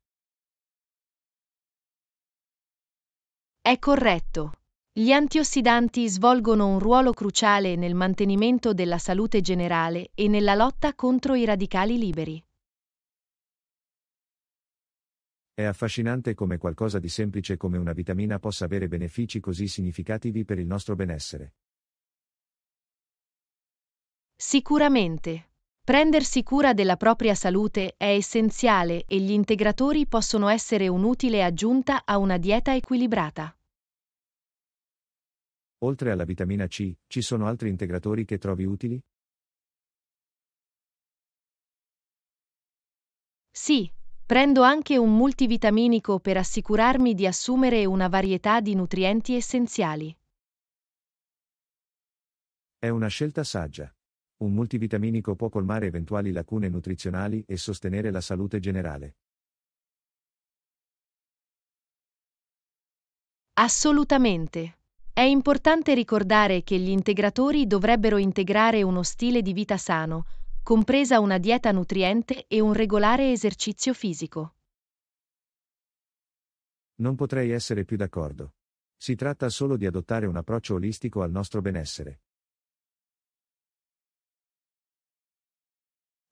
È corretto. Gli antiossidanti svolgono un ruolo cruciale nel mantenimento della salute generale e nella lotta contro i radicali liberi. È affascinante come qualcosa di semplice come una vitamina possa avere benefici così significativi per il nostro benessere. Sicuramente. Prendersi cura della propria salute è essenziale e gli integratori possono essere un'utile aggiunta a una dieta equilibrata. Oltre alla vitamina C, ci sono altri integratori che trovi utili? Sì, Prendo anche un multivitaminico per assicurarmi di assumere una varietà di nutrienti essenziali. È una scelta saggia. Un multivitaminico può colmare eventuali lacune nutrizionali e sostenere la salute generale. Assolutamente. È importante ricordare che gli integratori dovrebbero integrare uno stile di vita sano, compresa una dieta nutriente e un regolare esercizio fisico. Non potrei essere più d'accordo. Si tratta solo di adottare un approccio olistico al nostro benessere.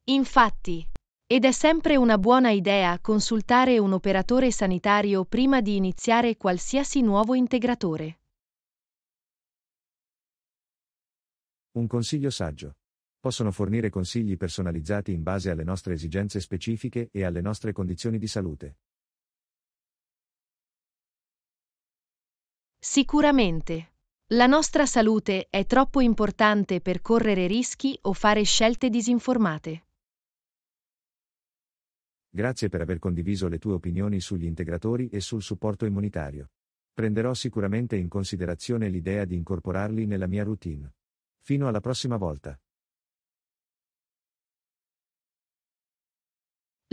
Infatti, ed è sempre una buona idea consultare un operatore sanitario prima di iniziare qualsiasi nuovo integratore. Un consiglio saggio possono fornire consigli personalizzati in base alle nostre esigenze specifiche e alle nostre condizioni di salute. Sicuramente. La nostra salute è troppo importante per correre rischi o fare scelte disinformate. Grazie per aver condiviso le tue opinioni sugli integratori e sul supporto immunitario. Prenderò sicuramente in considerazione l'idea di incorporarli nella mia routine. Fino alla prossima volta.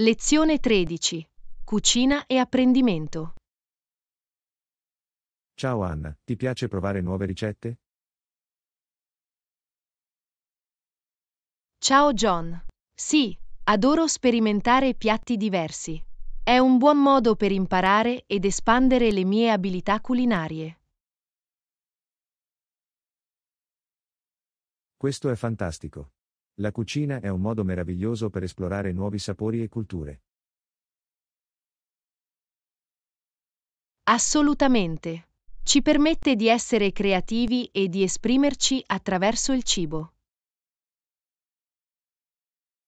Lezione 13. Cucina e apprendimento. Ciao Anna, ti piace provare nuove ricette? Ciao John. Sì, adoro sperimentare piatti diversi. È un buon modo per imparare ed espandere le mie abilità culinarie. Questo è fantastico. La cucina è un modo meraviglioso per esplorare nuovi sapori e culture. Assolutamente. Ci permette di essere creativi e di esprimerci attraverso il cibo.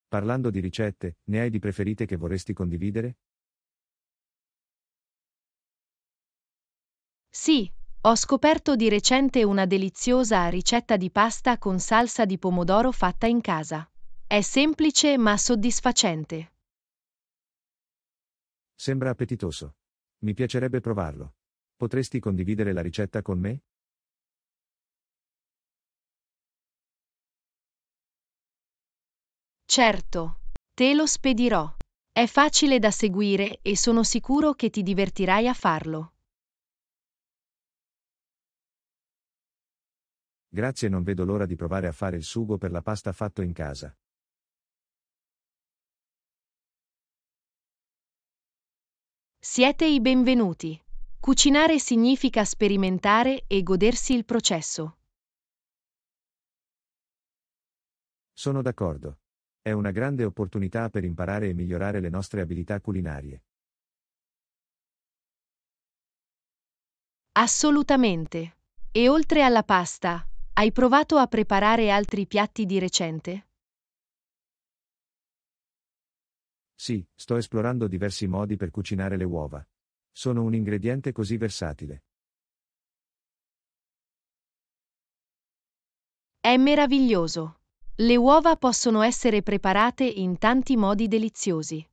Parlando di ricette, ne hai di preferite che vorresti condividere? Sì, ho scoperto di recente una deliziosa ricetta di pasta con salsa di pomodoro fatta in casa. È semplice ma soddisfacente. Sembra appetitoso. Mi piacerebbe provarlo. Potresti condividere la ricetta con me? Certo, te lo spedirò. È facile da seguire e sono sicuro che ti divertirai a farlo. Grazie non vedo l'ora di provare a fare il sugo per la pasta fatto in casa. Siete i benvenuti. Cucinare significa sperimentare e godersi il processo. Sono d'accordo. È una grande opportunità per imparare e migliorare le nostre abilità culinarie. Assolutamente. E oltre alla pasta, hai provato a preparare altri piatti di recente? Sì, sto esplorando diversi modi per cucinare le uova. Sono un ingrediente così versatile. È meraviglioso. Le uova possono essere preparate in tanti modi deliziosi.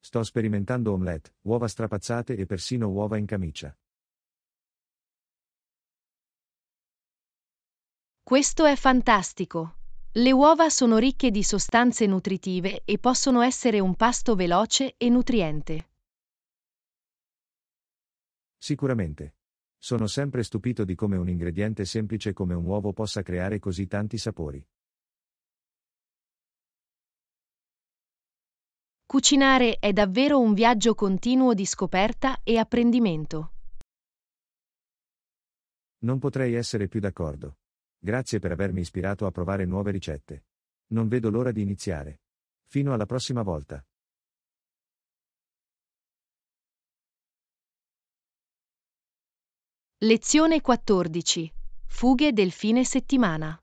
Sto sperimentando omelette, uova strapazzate e persino uova in camicia. Questo è fantastico! Le uova sono ricche di sostanze nutritive e possono essere un pasto veloce e nutriente. Sicuramente. Sono sempre stupito di come un ingrediente semplice come un uovo possa creare così tanti sapori. Cucinare è davvero un viaggio continuo di scoperta e apprendimento. Non potrei essere più d'accordo. Grazie per avermi ispirato a provare nuove ricette. Non vedo l'ora di iniziare. Fino alla prossima volta. Lezione 14. Fughe del fine settimana.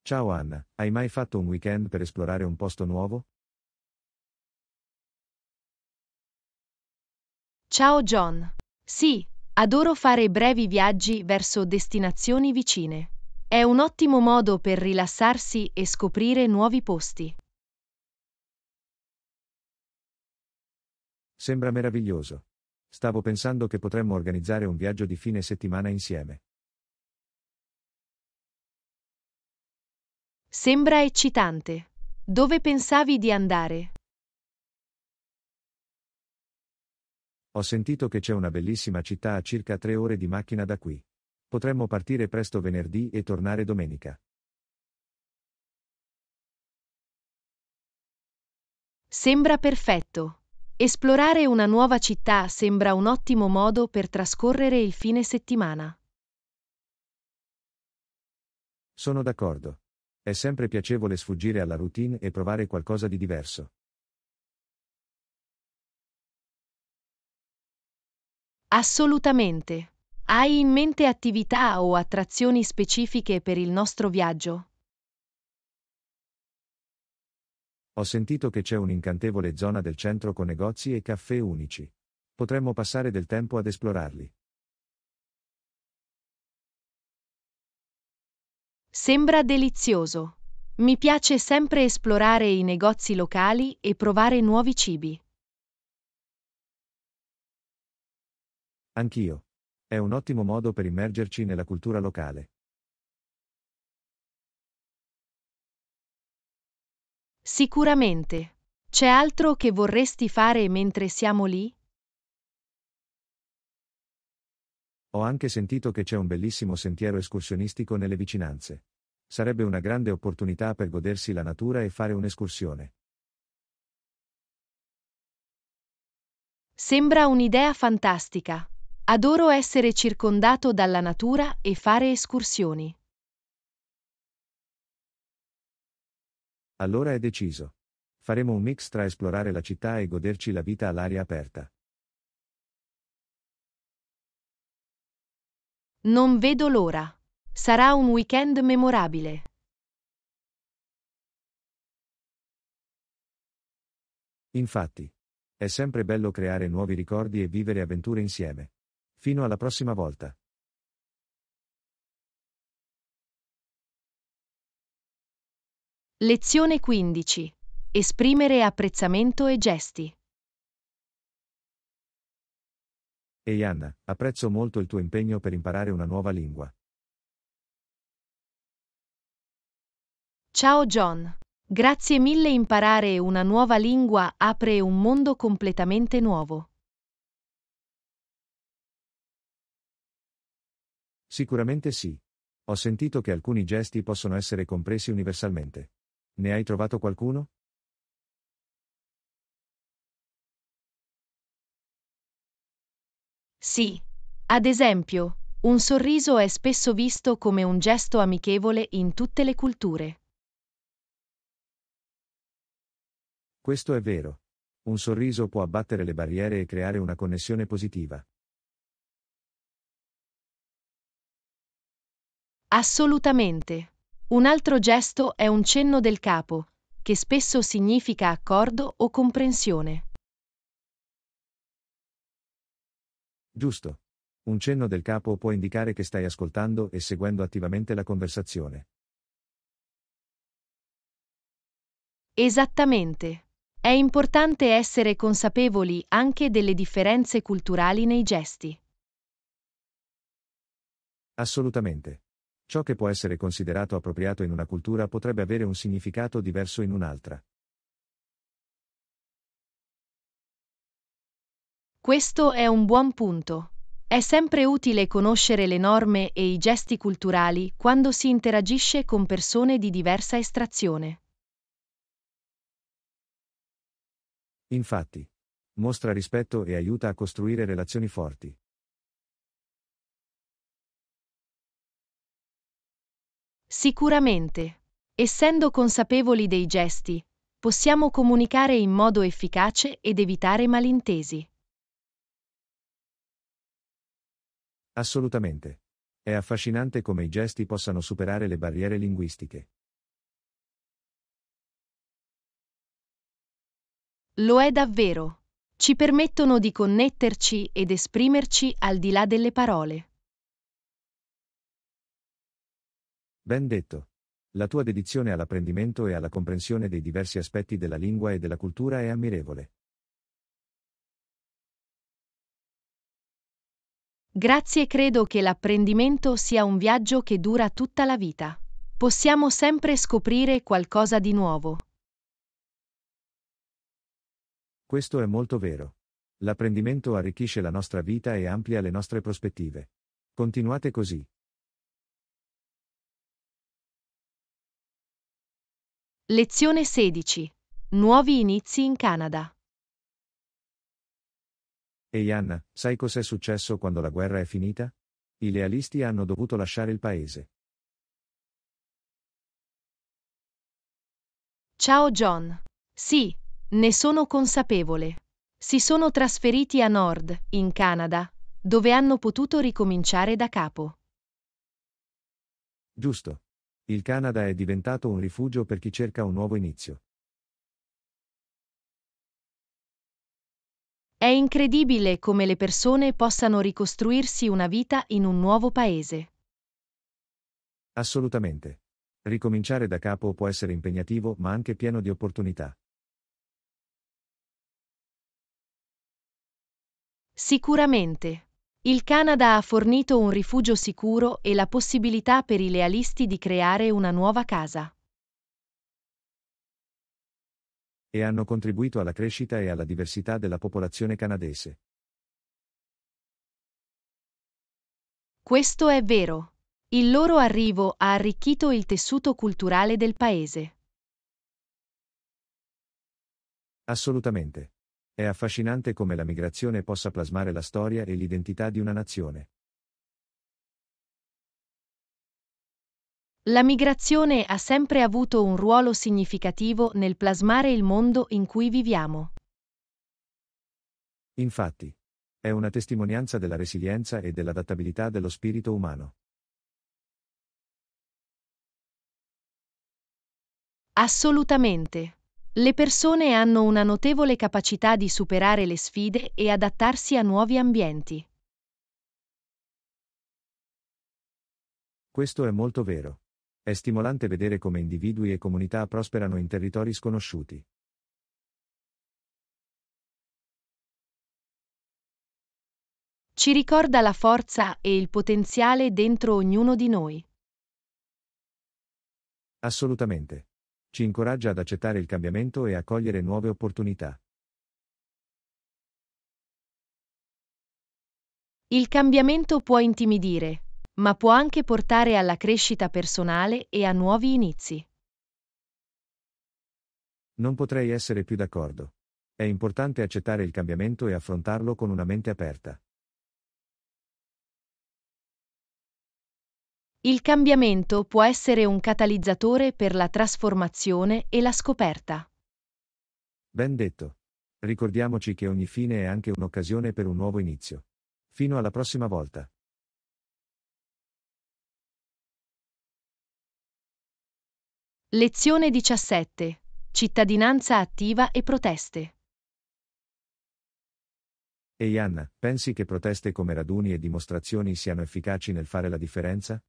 Ciao Anna, hai mai fatto un weekend per esplorare un posto nuovo? Ciao John. Sì, Adoro fare brevi viaggi verso destinazioni vicine. È un ottimo modo per rilassarsi e scoprire nuovi posti. Sembra meraviglioso. Stavo pensando che potremmo organizzare un viaggio di fine settimana insieme. Sembra eccitante. Dove pensavi di andare? Ho sentito che c'è una bellissima città a circa tre ore di macchina da qui. Potremmo partire presto venerdì e tornare domenica. Sembra perfetto. Esplorare una nuova città sembra un ottimo modo per trascorrere il fine settimana. Sono d'accordo. È sempre piacevole sfuggire alla routine e provare qualcosa di diverso. Assolutamente. Hai in mente attività o attrazioni specifiche per il nostro viaggio? Ho sentito che c'è un'incantevole zona del centro con negozi e caffè unici. Potremmo passare del tempo ad esplorarli. Sembra delizioso. Mi piace sempre esplorare i negozi locali e provare nuovi cibi. Anch'io. È un ottimo modo per immergerci nella cultura locale. Sicuramente. C'è altro che vorresti fare mentre siamo lì? Ho anche sentito che c'è un bellissimo sentiero escursionistico nelle vicinanze. Sarebbe una grande opportunità per godersi la natura e fare un'escursione. Sembra un'idea fantastica. Adoro essere circondato dalla natura e fare escursioni. Allora è deciso. Faremo un mix tra esplorare la città e goderci la vita all'aria aperta. Non vedo l'ora. Sarà un weekend memorabile. Infatti, è sempre bello creare nuovi ricordi e vivere avventure insieme. Fino alla prossima volta. Lezione 15. Esprimere apprezzamento e gesti. Ehi Anna, apprezzo molto il tuo impegno per imparare una nuova lingua. Ciao John. Grazie mille imparare una nuova lingua apre un mondo completamente nuovo. Sicuramente sì. Ho sentito che alcuni gesti possono essere compresi universalmente. Ne hai trovato qualcuno? Sì. Ad esempio, un sorriso è spesso visto come un gesto amichevole in tutte le culture. Questo è vero. Un sorriso può abbattere le barriere e creare una connessione positiva. Assolutamente. Un altro gesto è un cenno del capo, che spesso significa accordo o comprensione. Giusto. Un cenno del capo può indicare che stai ascoltando e seguendo attivamente la conversazione. Esattamente. È importante essere consapevoli anche delle differenze culturali nei gesti. Assolutamente. Ciò che può essere considerato appropriato in una cultura potrebbe avere un significato diverso in un'altra. Questo è un buon punto. È sempre utile conoscere le norme e i gesti culturali quando si interagisce con persone di diversa estrazione. Infatti, mostra rispetto e aiuta a costruire relazioni forti. Sicuramente, essendo consapevoli dei gesti, possiamo comunicare in modo efficace ed evitare malintesi. Assolutamente. È affascinante come i gesti possano superare le barriere linguistiche. Lo è davvero. Ci permettono di connetterci ed esprimerci al di là delle parole. Ben detto. La tua dedizione all'apprendimento e alla comprensione dei diversi aspetti della lingua e della cultura è ammirevole. Grazie credo che l'apprendimento sia un viaggio che dura tutta la vita. Possiamo sempre scoprire qualcosa di nuovo. Questo è molto vero. L'apprendimento arricchisce la nostra vita e amplia le nostre prospettive. Continuate così. Lezione 16. Nuovi inizi in Canada. Ehi hey Anna, sai cos'è successo quando la guerra è finita? I lealisti hanno dovuto lasciare il paese. Ciao John. Sì, ne sono consapevole. Si sono trasferiti a nord, in Canada, dove hanno potuto ricominciare da capo. Giusto. Il Canada è diventato un rifugio per chi cerca un nuovo inizio. È incredibile come le persone possano ricostruirsi una vita in un nuovo paese. Assolutamente. Ricominciare da capo può essere impegnativo ma anche pieno di opportunità. Sicuramente. Il Canada ha fornito un rifugio sicuro e la possibilità per i lealisti di creare una nuova casa. E hanno contribuito alla crescita e alla diversità della popolazione canadese. Questo è vero. Il loro arrivo ha arricchito il tessuto culturale del paese. Assolutamente. È affascinante come la migrazione possa plasmare la storia e l'identità di una nazione. La migrazione ha sempre avuto un ruolo significativo nel plasmare il mondo in cui viviamo. Infatti, è una testimonianza della resilienza e dell'adattabilità dello spirito umano. Assolutamente. Le persone hanno una notevole capacità di superare le sfide e adattarsi a nuovi ambienti. Questo è molto vero. È stimolante vedere come individui e comunità prosperano in territori sconosciuti. Ci ricorda la forza e il potenziale dentro ognuno di noi. Assolutamente ci incoraggia ad accettare il cambiamento e a cogliere nuove opportunità. Il cambiamento può intimidire, ma può anche portare alla crescita personale e a nuovi inizi. Non potrei essere più d'accordo. È importante accettare il cambiamento e affrontarlo con una mente aperta. Il cambiamento può essere un catalizzatore per la trasformazione e la scoperta. Ben detto. Ricordiamoci che ogni fine è anche un'occasione per un nuovo inizio. Fino alla prossima volta. Lezione 17. Cittadinanza attiva e proteste. Ehi Anna, pensi che proteste come raduni e dimostrazioni siano efficaci nel fare la differenza?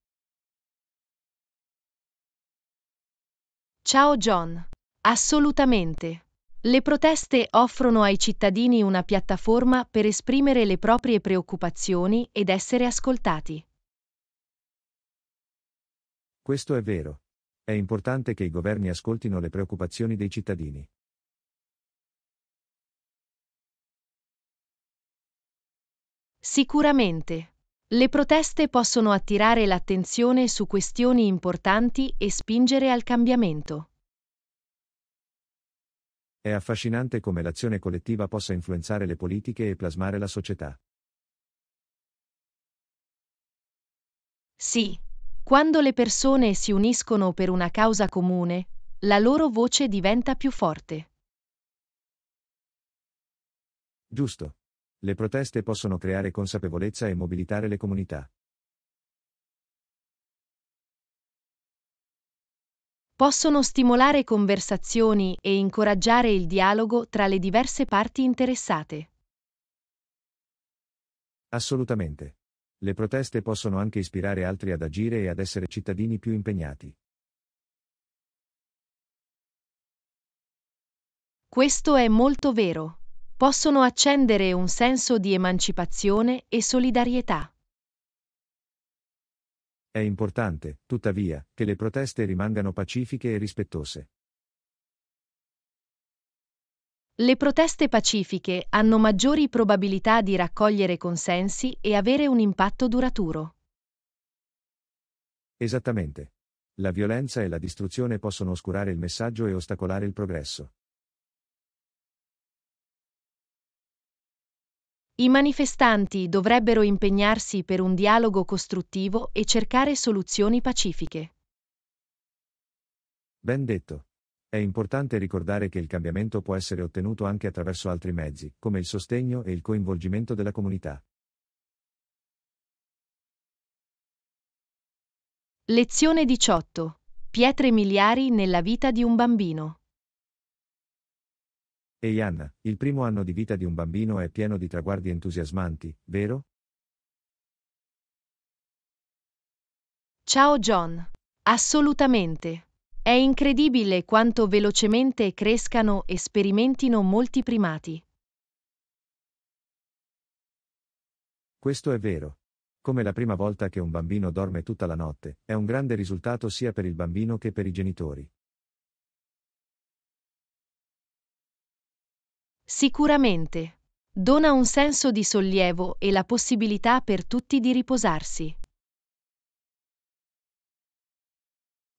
Ciao John. Assolutamente. Le proteste offrono ai cittadini una piattaforma per esprimere le proprie preoccupazioni ed essere ascoltati. Questo è vero. È importante che i governi ascoltino le preoccupazioni dei cittadini. Sicuramente. Le proteste possono attirare l'attenzione su questioni importanti e spingere al cambiamento. È affascinante come l'azione collettiva possa influenzare le politiche e plasmare la società. Sì, quando le persone si uniscono per una causa comune, la loro voce diventa più forte. Giusto. Le proteste possono creare consapevolezza e mobilitare le comunità. Possono stimolare conversazioni e incoraggiare il dialogo tra le diverse parti interessate. Assolutamente. Le proteste possono anche ispirare altri ad agire e ad essere cittadini più impegnati. Questo è molto vero possono accendere un senso di emancipazione e solidarietà. È importante, tuttavia, che le proteste rimangano pacifiche e rispettose. Le proteste pacifiche hanno maggiori probabilità di raccogliere consensi e avere un impatto duraturo. Esattamente. La violenza e la distruzione possono oscurare il messaggio e ostacolare il progresso. I manifestanti dovrebbero impegnarsi per un dialogo costruttivo e cercare soluzioni pacifiche. Ben detto. È importante ricordare che il cambiamento può essere ottenuto anche attraverso altri mezzi, come il sostegno e il coinvolgimento della comunità. Lezione 18. Pietre miliari nella vita di un bambino. Ehi Anna, il primo anno di vita di un bambino è pieno di traguardi entusiasmanti, vero? Ciao John. Assolutamente. È incredibile quanto velocemente crescano e sperimentino molti primati. Questo è vero. Come la prima volta che un bambino dorme tutta la notte, è un grande risultato sia per il bambino che per i genitori. Sicuramente. Dona un senso di sollievo e la possibilità per tutti di riposarsi.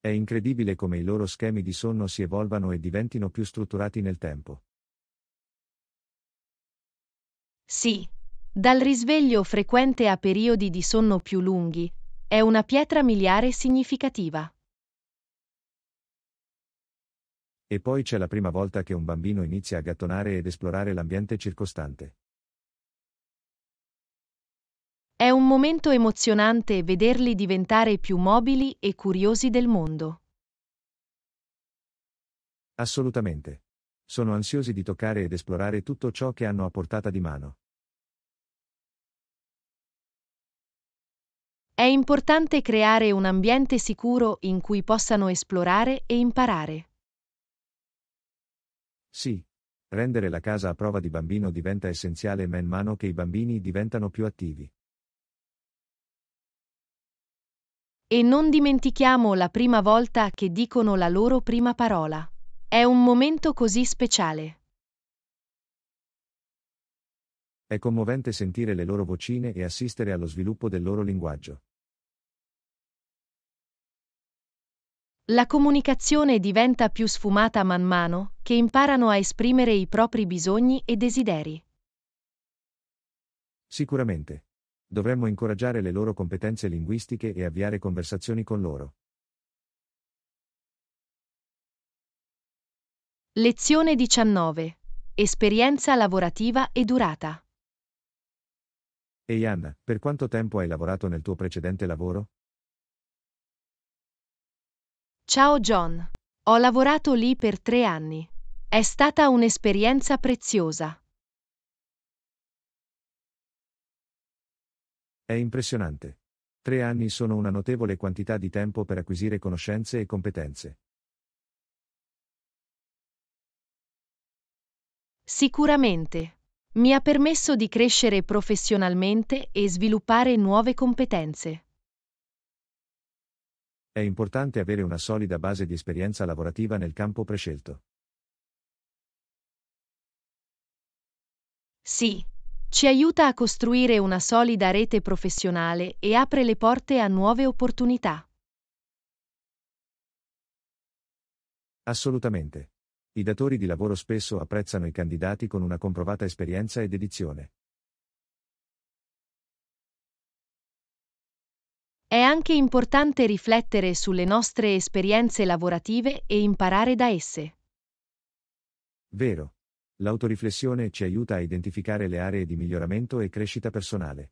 È incredibile come i loro schemi di sonno si evolvano e diventino più strutturati nel tempo. Sì. Dal risveglio frequente a periodi di sonno più lunghi, è una pietra miliare significativa. E poi c'è la prima volta che un bambino inizia a gattonare ed esplorare l'ambiente circostante. È un momento emozionante vederli diventare più mobili e curiosi del mondo. Assolutamente. Sono ansiosi di toccare ed esplorare tutto ciò che hanno a portata di mano. È importante creare un ambiente sicuro in cui possano esplorare e imparare. Sì. Rendere la casa a prova di bambino diventa essenziale man mano che i bambini diventano più attivi. E non dimentichiamo la prima volta che dicono la loro prima parola. È un momento così speciale. È commovente sentire le loro vocine e assistere allo sviluppo del loro linguaggio. La comunicazione diventa più sfumata man mano che imparano a esprimere i propri bisogni e desideri. Sicuramente. Dovremmo incoraggiare le loro competenze linguistiche e avviare conversazioni con loro. Lezione 19. Esperienza lavorativa e durata. Ehi Anna, per quanto tempo hai lavorato nel tuo precedente lavoro? Ciao John. Ho lavorato lì per tre anni. È stata un'esperienza preziosa. È impressionante. Tre anni sono una notevole quantità di tempo per acquisire conoscenze e competenze. Sicuramente. Mi ha permesso di crescere professionalmente e sviluppare nuove competenze. È importante avere una solida base di esperienza lavorativa nel campo prescelto. Sì. Ci aiuta a costruire una solida rete professionale e apre le porte a nuove opportunità. Assolutamente. I datori di lavoro spesso apprezzano i candidati con una comprovata esperienza e dedizione. È anche importante riflettere sulle nostre esperienze lavorative e imparare da esse. Vero. L'autoriflessione ci aiuta a identificare le aree di miglioramento e crescita personale.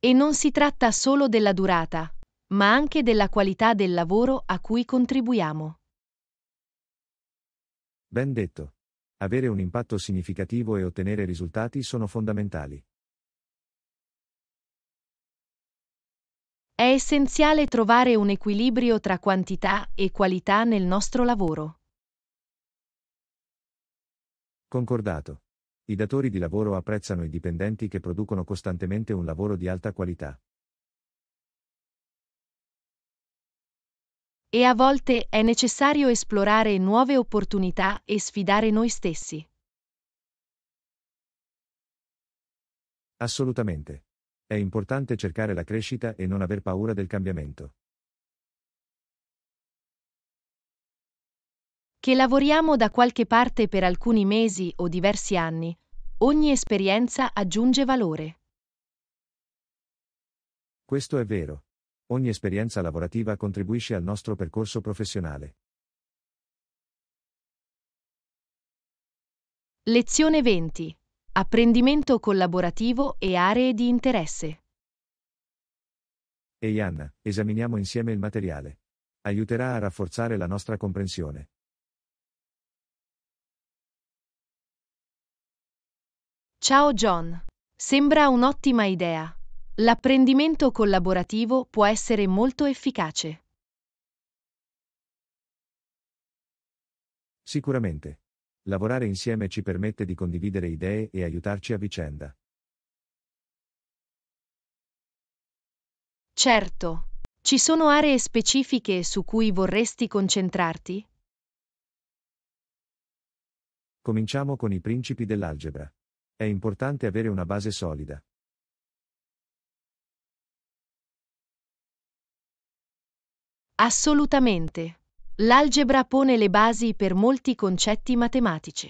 E non si tratta solo della durata, ma anche della qualità del lavoro a cui contribuiamo. Ben detto. Avere un impatto significativo e ottenere risultati sono fondamentali. È essenziale trovare un equilibrio tra quantità e qualità nel nostro lavoro. Concordato. I datori di lavoro apprezzano i dipendenti che producono costantemente un lavoro di alta qualità. E a volte è necessario esplorare nuove opportunità e sfidare noi stessi. Assolutamente. È importante cercare la crescita e non aver paura del cambiamento. Che lavoriamo da qualche parte per alcuni mesi o diversi anni, ogni esperienza aggiunge valore. Questo è vero. Ogni esperienza lavorativa contribuisce al nostro percorso professionale. Lezione 20. Apprendimento collaborativo e aree di interesse. Ehi Anna, esaminiamo insieme il materiale. Aiuterà a rafforzare la nostra comprensione. Ciao John. Sembra un'ottima idea. L'apprendimento collaborativo può essere molto efficace. Sicuramente. Lavorare insieme ci permette di condividere idee e aiutarci a vicenda. Certo. Ci sono aree specifiche su cui vorresti concentrarti? Cominciamo con i principi dell'algebra. È importante avere una base solida. Assolutamente. L'algebra pone le basi per molti concetti matematici.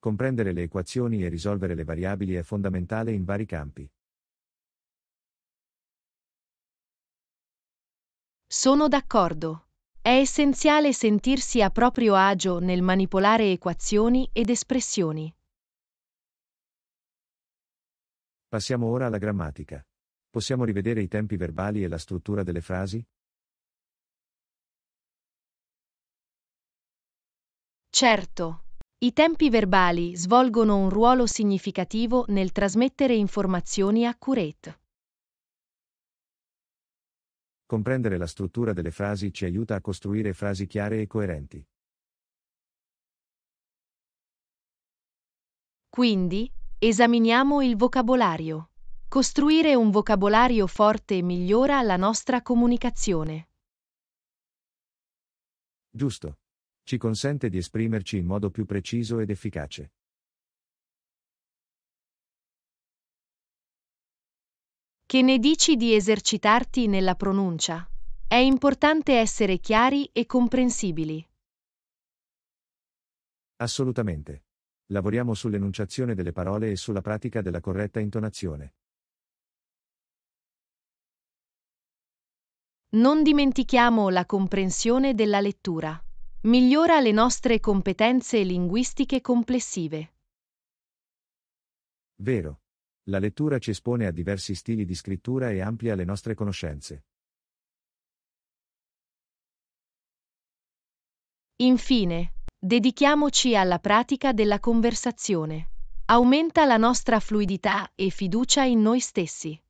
Comprendere le equazioni e risolvere le variabili è fondamentale in vari campi. Sono d'accordo. È essenziale sentirsi a proprio agio nel manipolare equazioni ed espressioni. Passiamo ora alla grammatica. Possiamo rivedere i tempi verbali e la struttura delle frasi? Certo. I tempi verbali svolgono un ruolo significativo nel trasmettere informazioni accurate. Comprendere la struttura delle frasi ci aiuta a costruire frasi chiare e coerenti. Quindi, esaminiamo il vocabolario. Costruire un vocabolario forte migliora la nostra comunicazione. Giusto. Ci consente di esprimerci in modo più preciso ed efficace. Che ne dici di esercitarti nella pronuncia? È importante essere chiari e comprensibili. Assolutamente. Lavoriamo sull'enunciazione delle parole e sulla pratica della corretta intonazione. Non dimentichiamo la comprensione della lettura. Migliora le nostre competenze linguistiche complessive. Vero. La lettura ci espone a diversi stili di scrittura e amplia le nostre conoscenze. Infine, dedichiamoci alla pratica della conversazione. Aumenta la nostra fluidità e fiducia in noi stessi.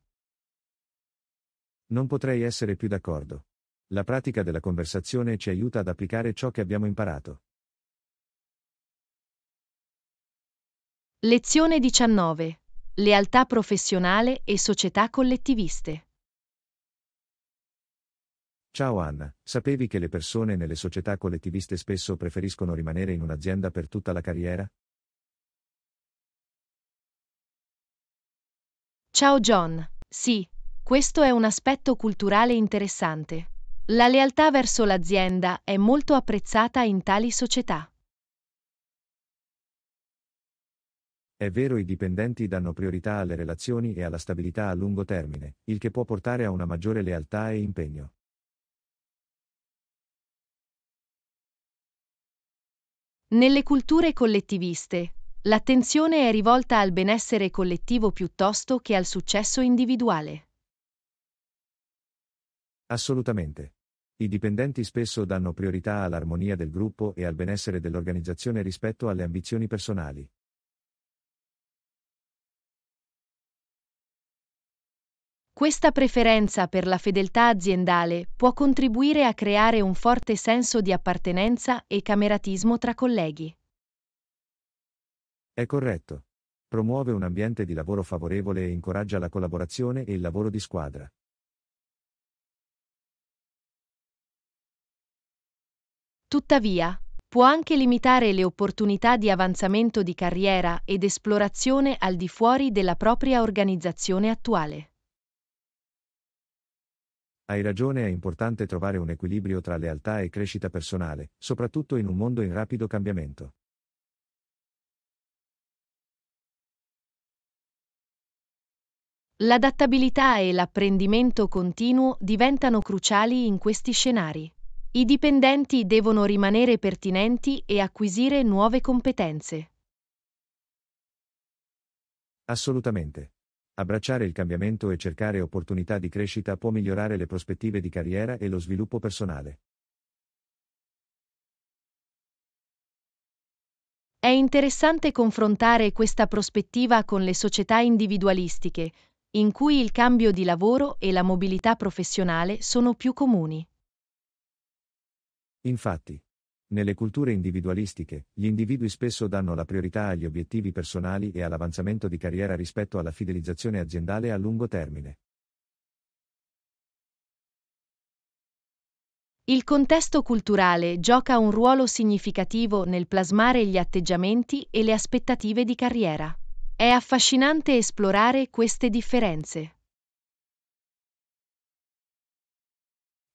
Non potrei essere più d'accordo. La pratica della conversazione ci aiuta ad applicare ciò che abbiamo imparato. Lezione 19. Lealtà professionale e società collettiviste. Ciao Anna, sapevi che le persone nelle società collettiviste spesso preferiscono rimanere in un'azienda per tutta la carriera? Ciao John, sì, questo è un aspetto culturale interessante. La lealtà verso l'azienda è molto apprezzata in tali società. È vero i dipendenti danno priorità alle relazioni e alla stabilità a lungo termine, il che può portare a una maggiore lealtà e impegno. Nelle culture collettiviste, l'attenzione è rivolta al benessere collettivo piuttosto che al successo individuale. Assolutamente. I dipendenti spesso danno priorità all'armonia del gruppo e al benessere dell'organizzazione rispetto alle ambizioni personali. Questa preferenza per la fedeltà aziendale può contribuire a creare un forte senso di appartenenza e cameratismo tra colleghi. È corretto. Promuove un ambiente di lavoro favorevole e incoraggia la collaborazione e il lavoro di squadra. Tuttavia, può anche limitare le opportunità di avanzamento di carriera ed esplorazione al di fuori della propria organizzazione attuale. Hai ragione, è importante trovare un equilibrio tra lealtà e crescita personale, soprattutto in un mondo in rapido cambiamento. L'adattabilità e l'apprendimento continuo diventano cruciali in questi scenari. I dipendenti devono rimanere pertinenti e acquisire nuove competenze. Assolutamente. Abbracciare il cambiamento e cercare opportunità di crescita può migliorare le prospettive di carriera e lo sviluppo personale. È interessante confrontare questa prospettiva con le società individualistiche, in cui il cambio di lavoro e la mobilità professionale sono più comuni. Infatti, nelle culture individualistiche, gli individui spesso danno la priorità agli obiettivi personali e all'avanzamento di carriera rispetto alla fidelizzazione aziendale a lungo termine. Il contesto culturale gioca un ruolo significativo nel plasmare gli atteggiamenti e le aspettative di carriera. È affascinante esplorare queste differenze.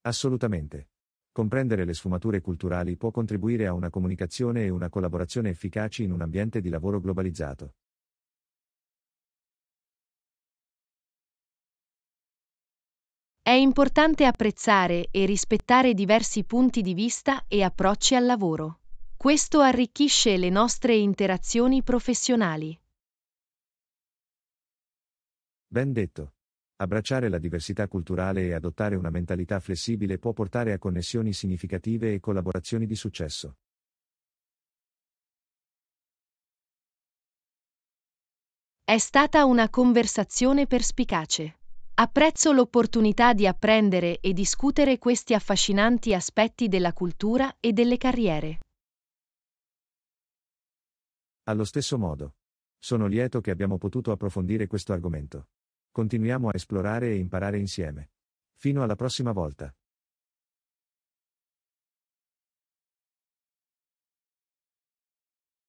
Assolutamente. Comprendere le sfumature culturali può contribuire a una comunicazione e una collaborazione efficaci in un ambiente di lavoro globalizzato. È importante apprezzare e rispettare diversi punti di vista e approcci al lavoro. Questo arricchisce le nostre interazioni professionali. Ben detto. Abbracciare la diversità culturale e adottare una mentalità flessibile può portare a connessioni significative e collaborazioni di successo. È stata una conversazione perspicace. Apprezzo l'opportunità di apprendere e discutere questi affascinanti aspetti della cultura e delle carriere. Allo stesso modo, sono lieto che abbiamo potuto approfondire questo argomento. Continuiamo a esplorare e imparare insieme. Fino alla prossima volta.